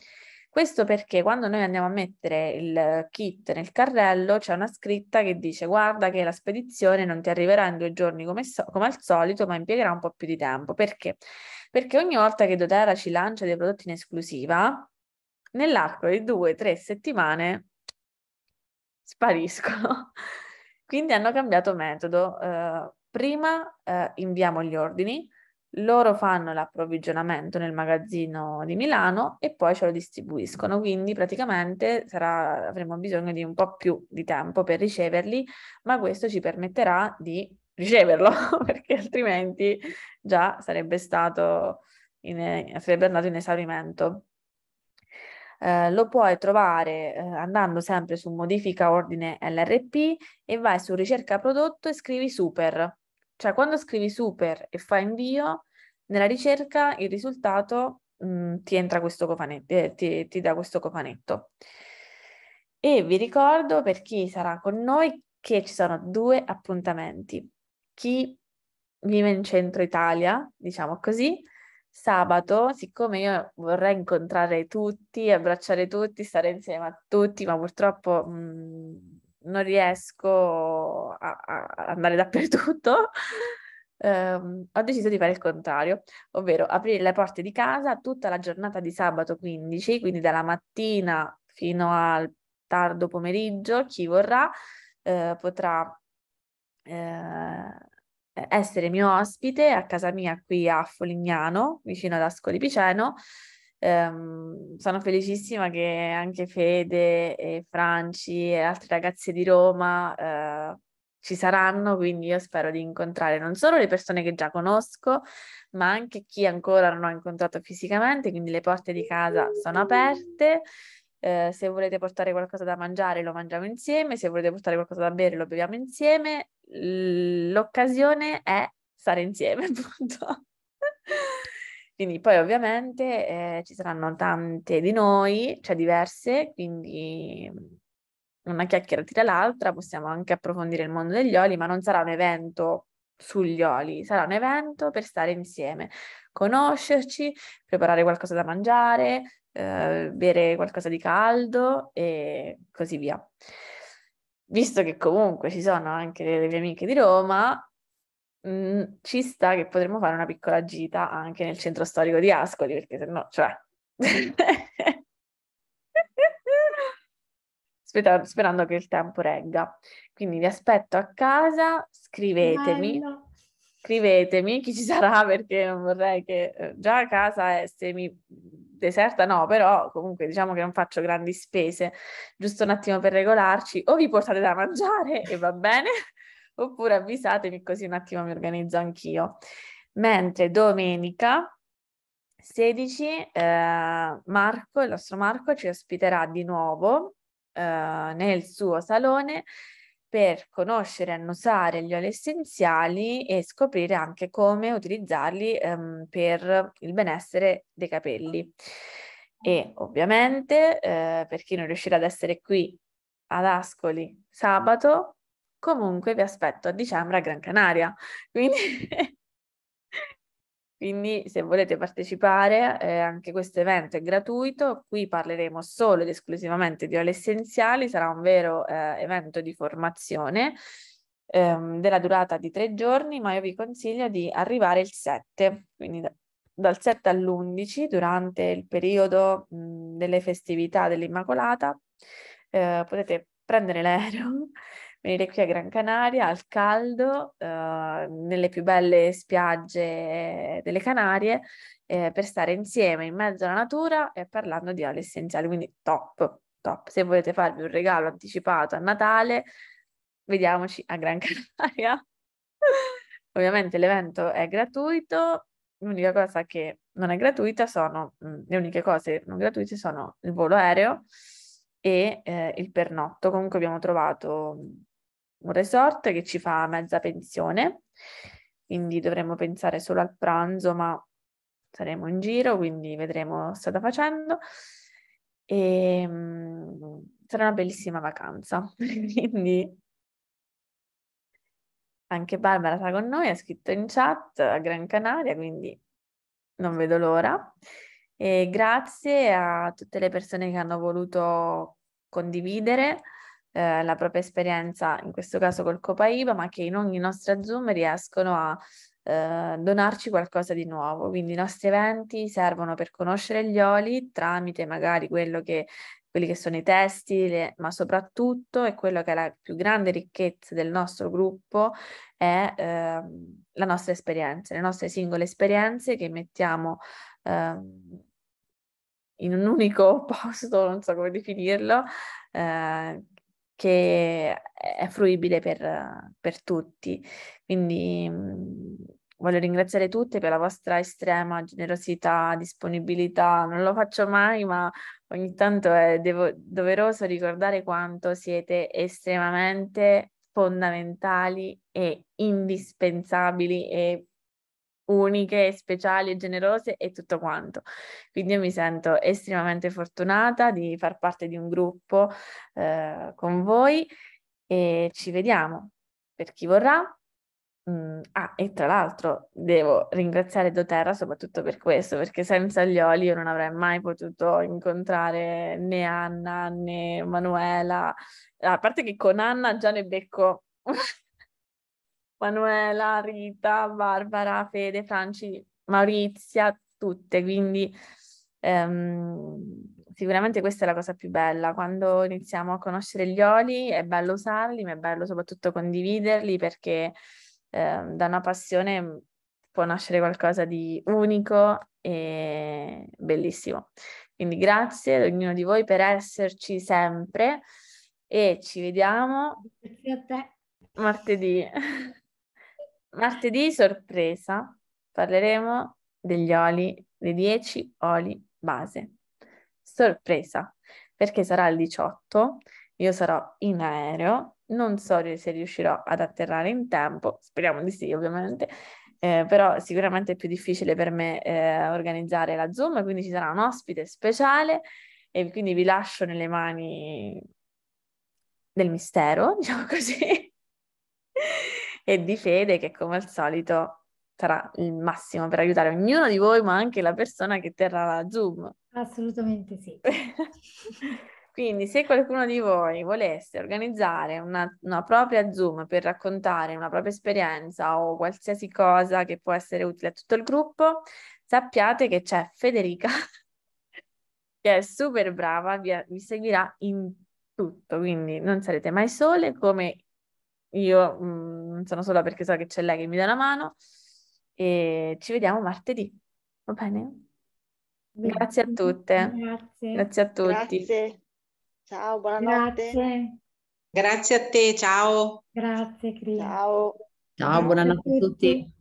Questo perché quando noi andiamo a mettere il kit nel carrello c'è una scritta che dice guarda che la spedizione non ti arriverà in due giorni come, so- come al solito ma impiegherà un po' più di tempo. Perché? Perché ogni volta che Dotera ci lancia dei prodotti in esclusiva, nell'arco di due o tre settimane spariscono. Quindi hanno cambiato metodo. Eh, prima eh, inviamo gli ordini, loro fanno l'approvvigionamento nel magazzino di Milano e poi ce lo distribuiscono, quindi praticamente sarà, avremo bisogno di un po' più di tempo per riceverli, ma questo ci permetterà di riceverlo, perché altrimenti già sarebbe, stato in, sarebbe andato in esaurimento. Eh, lo puoi trovare eh, andando sempre su modifica ordine LRP e vai su ricerca prodotto e scrivi super cioè, quando scrivi super e fai invio, nella ricerca il risultato mh, mm, ti entra questo cofanetto, eh, ti, ti dà questo cofanetto. E vi ricordo per chi sarà con noi che ci sono due appuntamenti. Chi vive in centro Italia, diciamo così, sabato, siccome io vorrei incontrare tutti, abbracciare tutti, stare insieme a tutti, ma purtroppo mh, mm, non riesco a, a andare dappertutto, ehm, ho deciso di fare il contrario, ovvero aprire le porte di casa tutta la giornata di sabato 15, quindi dalla mattina fino al tardo pomeriggio, chi vorrà eh, potrà eh, essere mio ospite a casa mia qui a Folignano, vicino ad Ascoli Piceno, Um, sono felicissima che anche Fede e Franci e altre ragazze di Roma uh, ci saranno, quindi io spero di incontrare non solo le persone che già conosco, ma anche chi ancora non ho incontrato fisicamente, quindi le porte di casa sono aperte. Uh, se volete portare qualcosa da mangiare lo mangiamo insieme, se volete portare qualcosa da bere lo beviamo insieme. L- l'occasione è stare insieme, appunto. Quindi poi ovviamente eh, ci saranno tante di noi, cioè diverse, quindi mm, una chiacchiera tira l'altra, possiamo anche approfondire il mondo degli oli, ma non sarà un evento sugli oli, sarà un evento per stare insieme, conoscerci, preparare qualcosa da mangiare, eh, bere qualcosa di caldo e così via. Visto che comunque ci sono anche le mie amiche di Roma, mh, mhmm, ci sta che potremmo fare una piccola gita anche nel centro storico di Ascoli, perché se no, cioè... Aspetta, sperando che il tempo regga. Quindi vi aspetto a casa, scrivetemi. Bello. Scrivetemi chi ci sarà perché non vorrei che eh, già già casa è semi mhmm, deserta, no, però comunque diciamo che non faccio grandi spese, giusto un attimo per regolarci, o vi portate da mangiare e va bene, oppure avvisatemi così un attimo mi organizzo anch'io. Mentre domenica 16 eh, Marco, il nostro Marco, ci ospiterà di nuovo eh, nel suo salone per conoscere e annusare gli oli essenziali e scoprire anche come utilizzarli ehm, per il benessere dei capelli. E ovviamente eh, per chi non riuscirà ad essere qui ad Ascoli sabato, Comunque vi aspetto a dicembre a Gran Canaria. Quindi... Quindi se volete partecipare, eh, anche questo evento è gratuito, qui parleremo solo ed esclusivamente di oli essenziali, sarà un vero eh, evento di formazione ehm, della durata di tre giorni, ma io vi consiglio di arrivare il 7, quindi da, dal 7 all'11 durante il periodo mh, delle festività dell'Immacolata, eh, potete prendere l'aereo venire qui a Gran Canaria al caldo, eh, nelle più belle spiagge delle Canarie, eh, per stare insieme in mezzo alla natura e parlando di oli essenziali, quindi top, top. Se volete farvi un regalo anticipato a Natale, vediamoci a Gran Canaria. Ovviamente l'evento è gratuito, l'unica cosa che non è gratuita sono, mm, le uniche cose non gratuite sono il volo aereo e eh, il pernotto. Comunque abbiamo trovato mm, un resort che ci fa mezza pensione, quindi dovremmo pensare solo al pranzo, ma saremo in giro, quindi vedremo strada facendo. E ehm, sarà una bellissima vacanza. quindi anche Barbara sta con noi, ha scritto in chat a Gran Canaria, quindi non vedo l'ora. E grazie a tutte le persone che hanno voluto condividere eh, la propria esperienza, in questo caso col Copa Copaiba, ma che in ogni nostra Zoom riescono a eh, donarci qualcosa di nuovo. Quindi i nostri eventi servono per conoscere gli oli tramite magari quello che quelli che sono i testi, le, ma soprattutto, è quello che è la più grande ricchezza del nostro gruppo, è eh, la nostra esperienza, le nostre singole esperienze che mettiamo eh, in un unico posto, non so come definirlo, eh, che è fruibile per, per tutti. Quindi mm, voglio ringraziare tutte per la vostra estrema generosità, disponibilità. Non lo faccio mai, ma ogni tanto è eh, devo, doveroso ricordare quanto siete estremamente fondamentali e indispensabili e uniche, speciali e generose e tutto quanto. Quindi io mi sento estremamente fortunata di far parte di un gruppo eh, con voi e ci vediamo per chi vorrà. Mm, ah, e tra l'altro devo ringraziare doTERRA soprattutto per questo, perché senza gli oli io non avrei mai potuto incontrare né Anna né Manuela, a parte che con Anna già ne becco Manuela, Rita, Barbara, Fede, Franci, Maurizia, tutte, quindi ehm, sicuramente questa è la cosa più bella, quando iniziamo a conoscere gli oli è bello usarli, ma è bello soprattutto condividerli perché ehm, da una passione può nascere qualcosa di unico e bellissimo. Quindi grazie ad ognuno di voi per esserci sempre e ci vediamo Grazie a te. martedì. Martedì sorpresa parleremo degli oli, dei 10 oli base. Sorpresa, perché sarà il 18, io sarò in aereo, non so se riuscirò ad atterrare in tempo, speriamo di sì ovviamente, eh, però sicuramente è più difficile per me eh, organizzare la Zoom, quindi ci sarà un ospite speciale e quindi vi lascio nelle mani del mistero, diciamo così e di Fede che come al solito sarà il massimo per aiutare ognuno di voi, ma anche la persona che terrà la Zoom. Assolutamente sì. Quindi se qualcuno di voi volesse organizzare una, una, propria Zoom per raccontare una propria esperienza o qualsiasi cosa che può essere utile a tutto il gruppo, sappiate che c'è Federica che è super brava, vi, vi seguirà in tutto, quindi non sarete mai sole come io mh, mm, non sono sola perché so che c'è lei che mi dà la mano e ci vediamo martedì, va bene? Grazie a tutte. Grazie. Grazie a tutti. Grazie. Ciao, buonanotte. Grazie. Grazie a te, ciao. Grazie, Cris. Ciao. Ciao, buonanotte a tutti.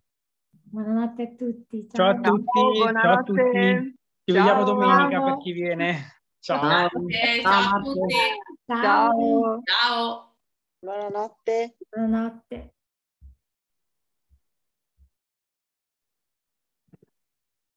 Buonanotte a tutti. Ciao, a tutti. Ciao a tutti. Ci vediamo domenica per chi viene. Ciao. Ciao a tutti. Ciao. Ciao. Buonanotte. Buonanotte.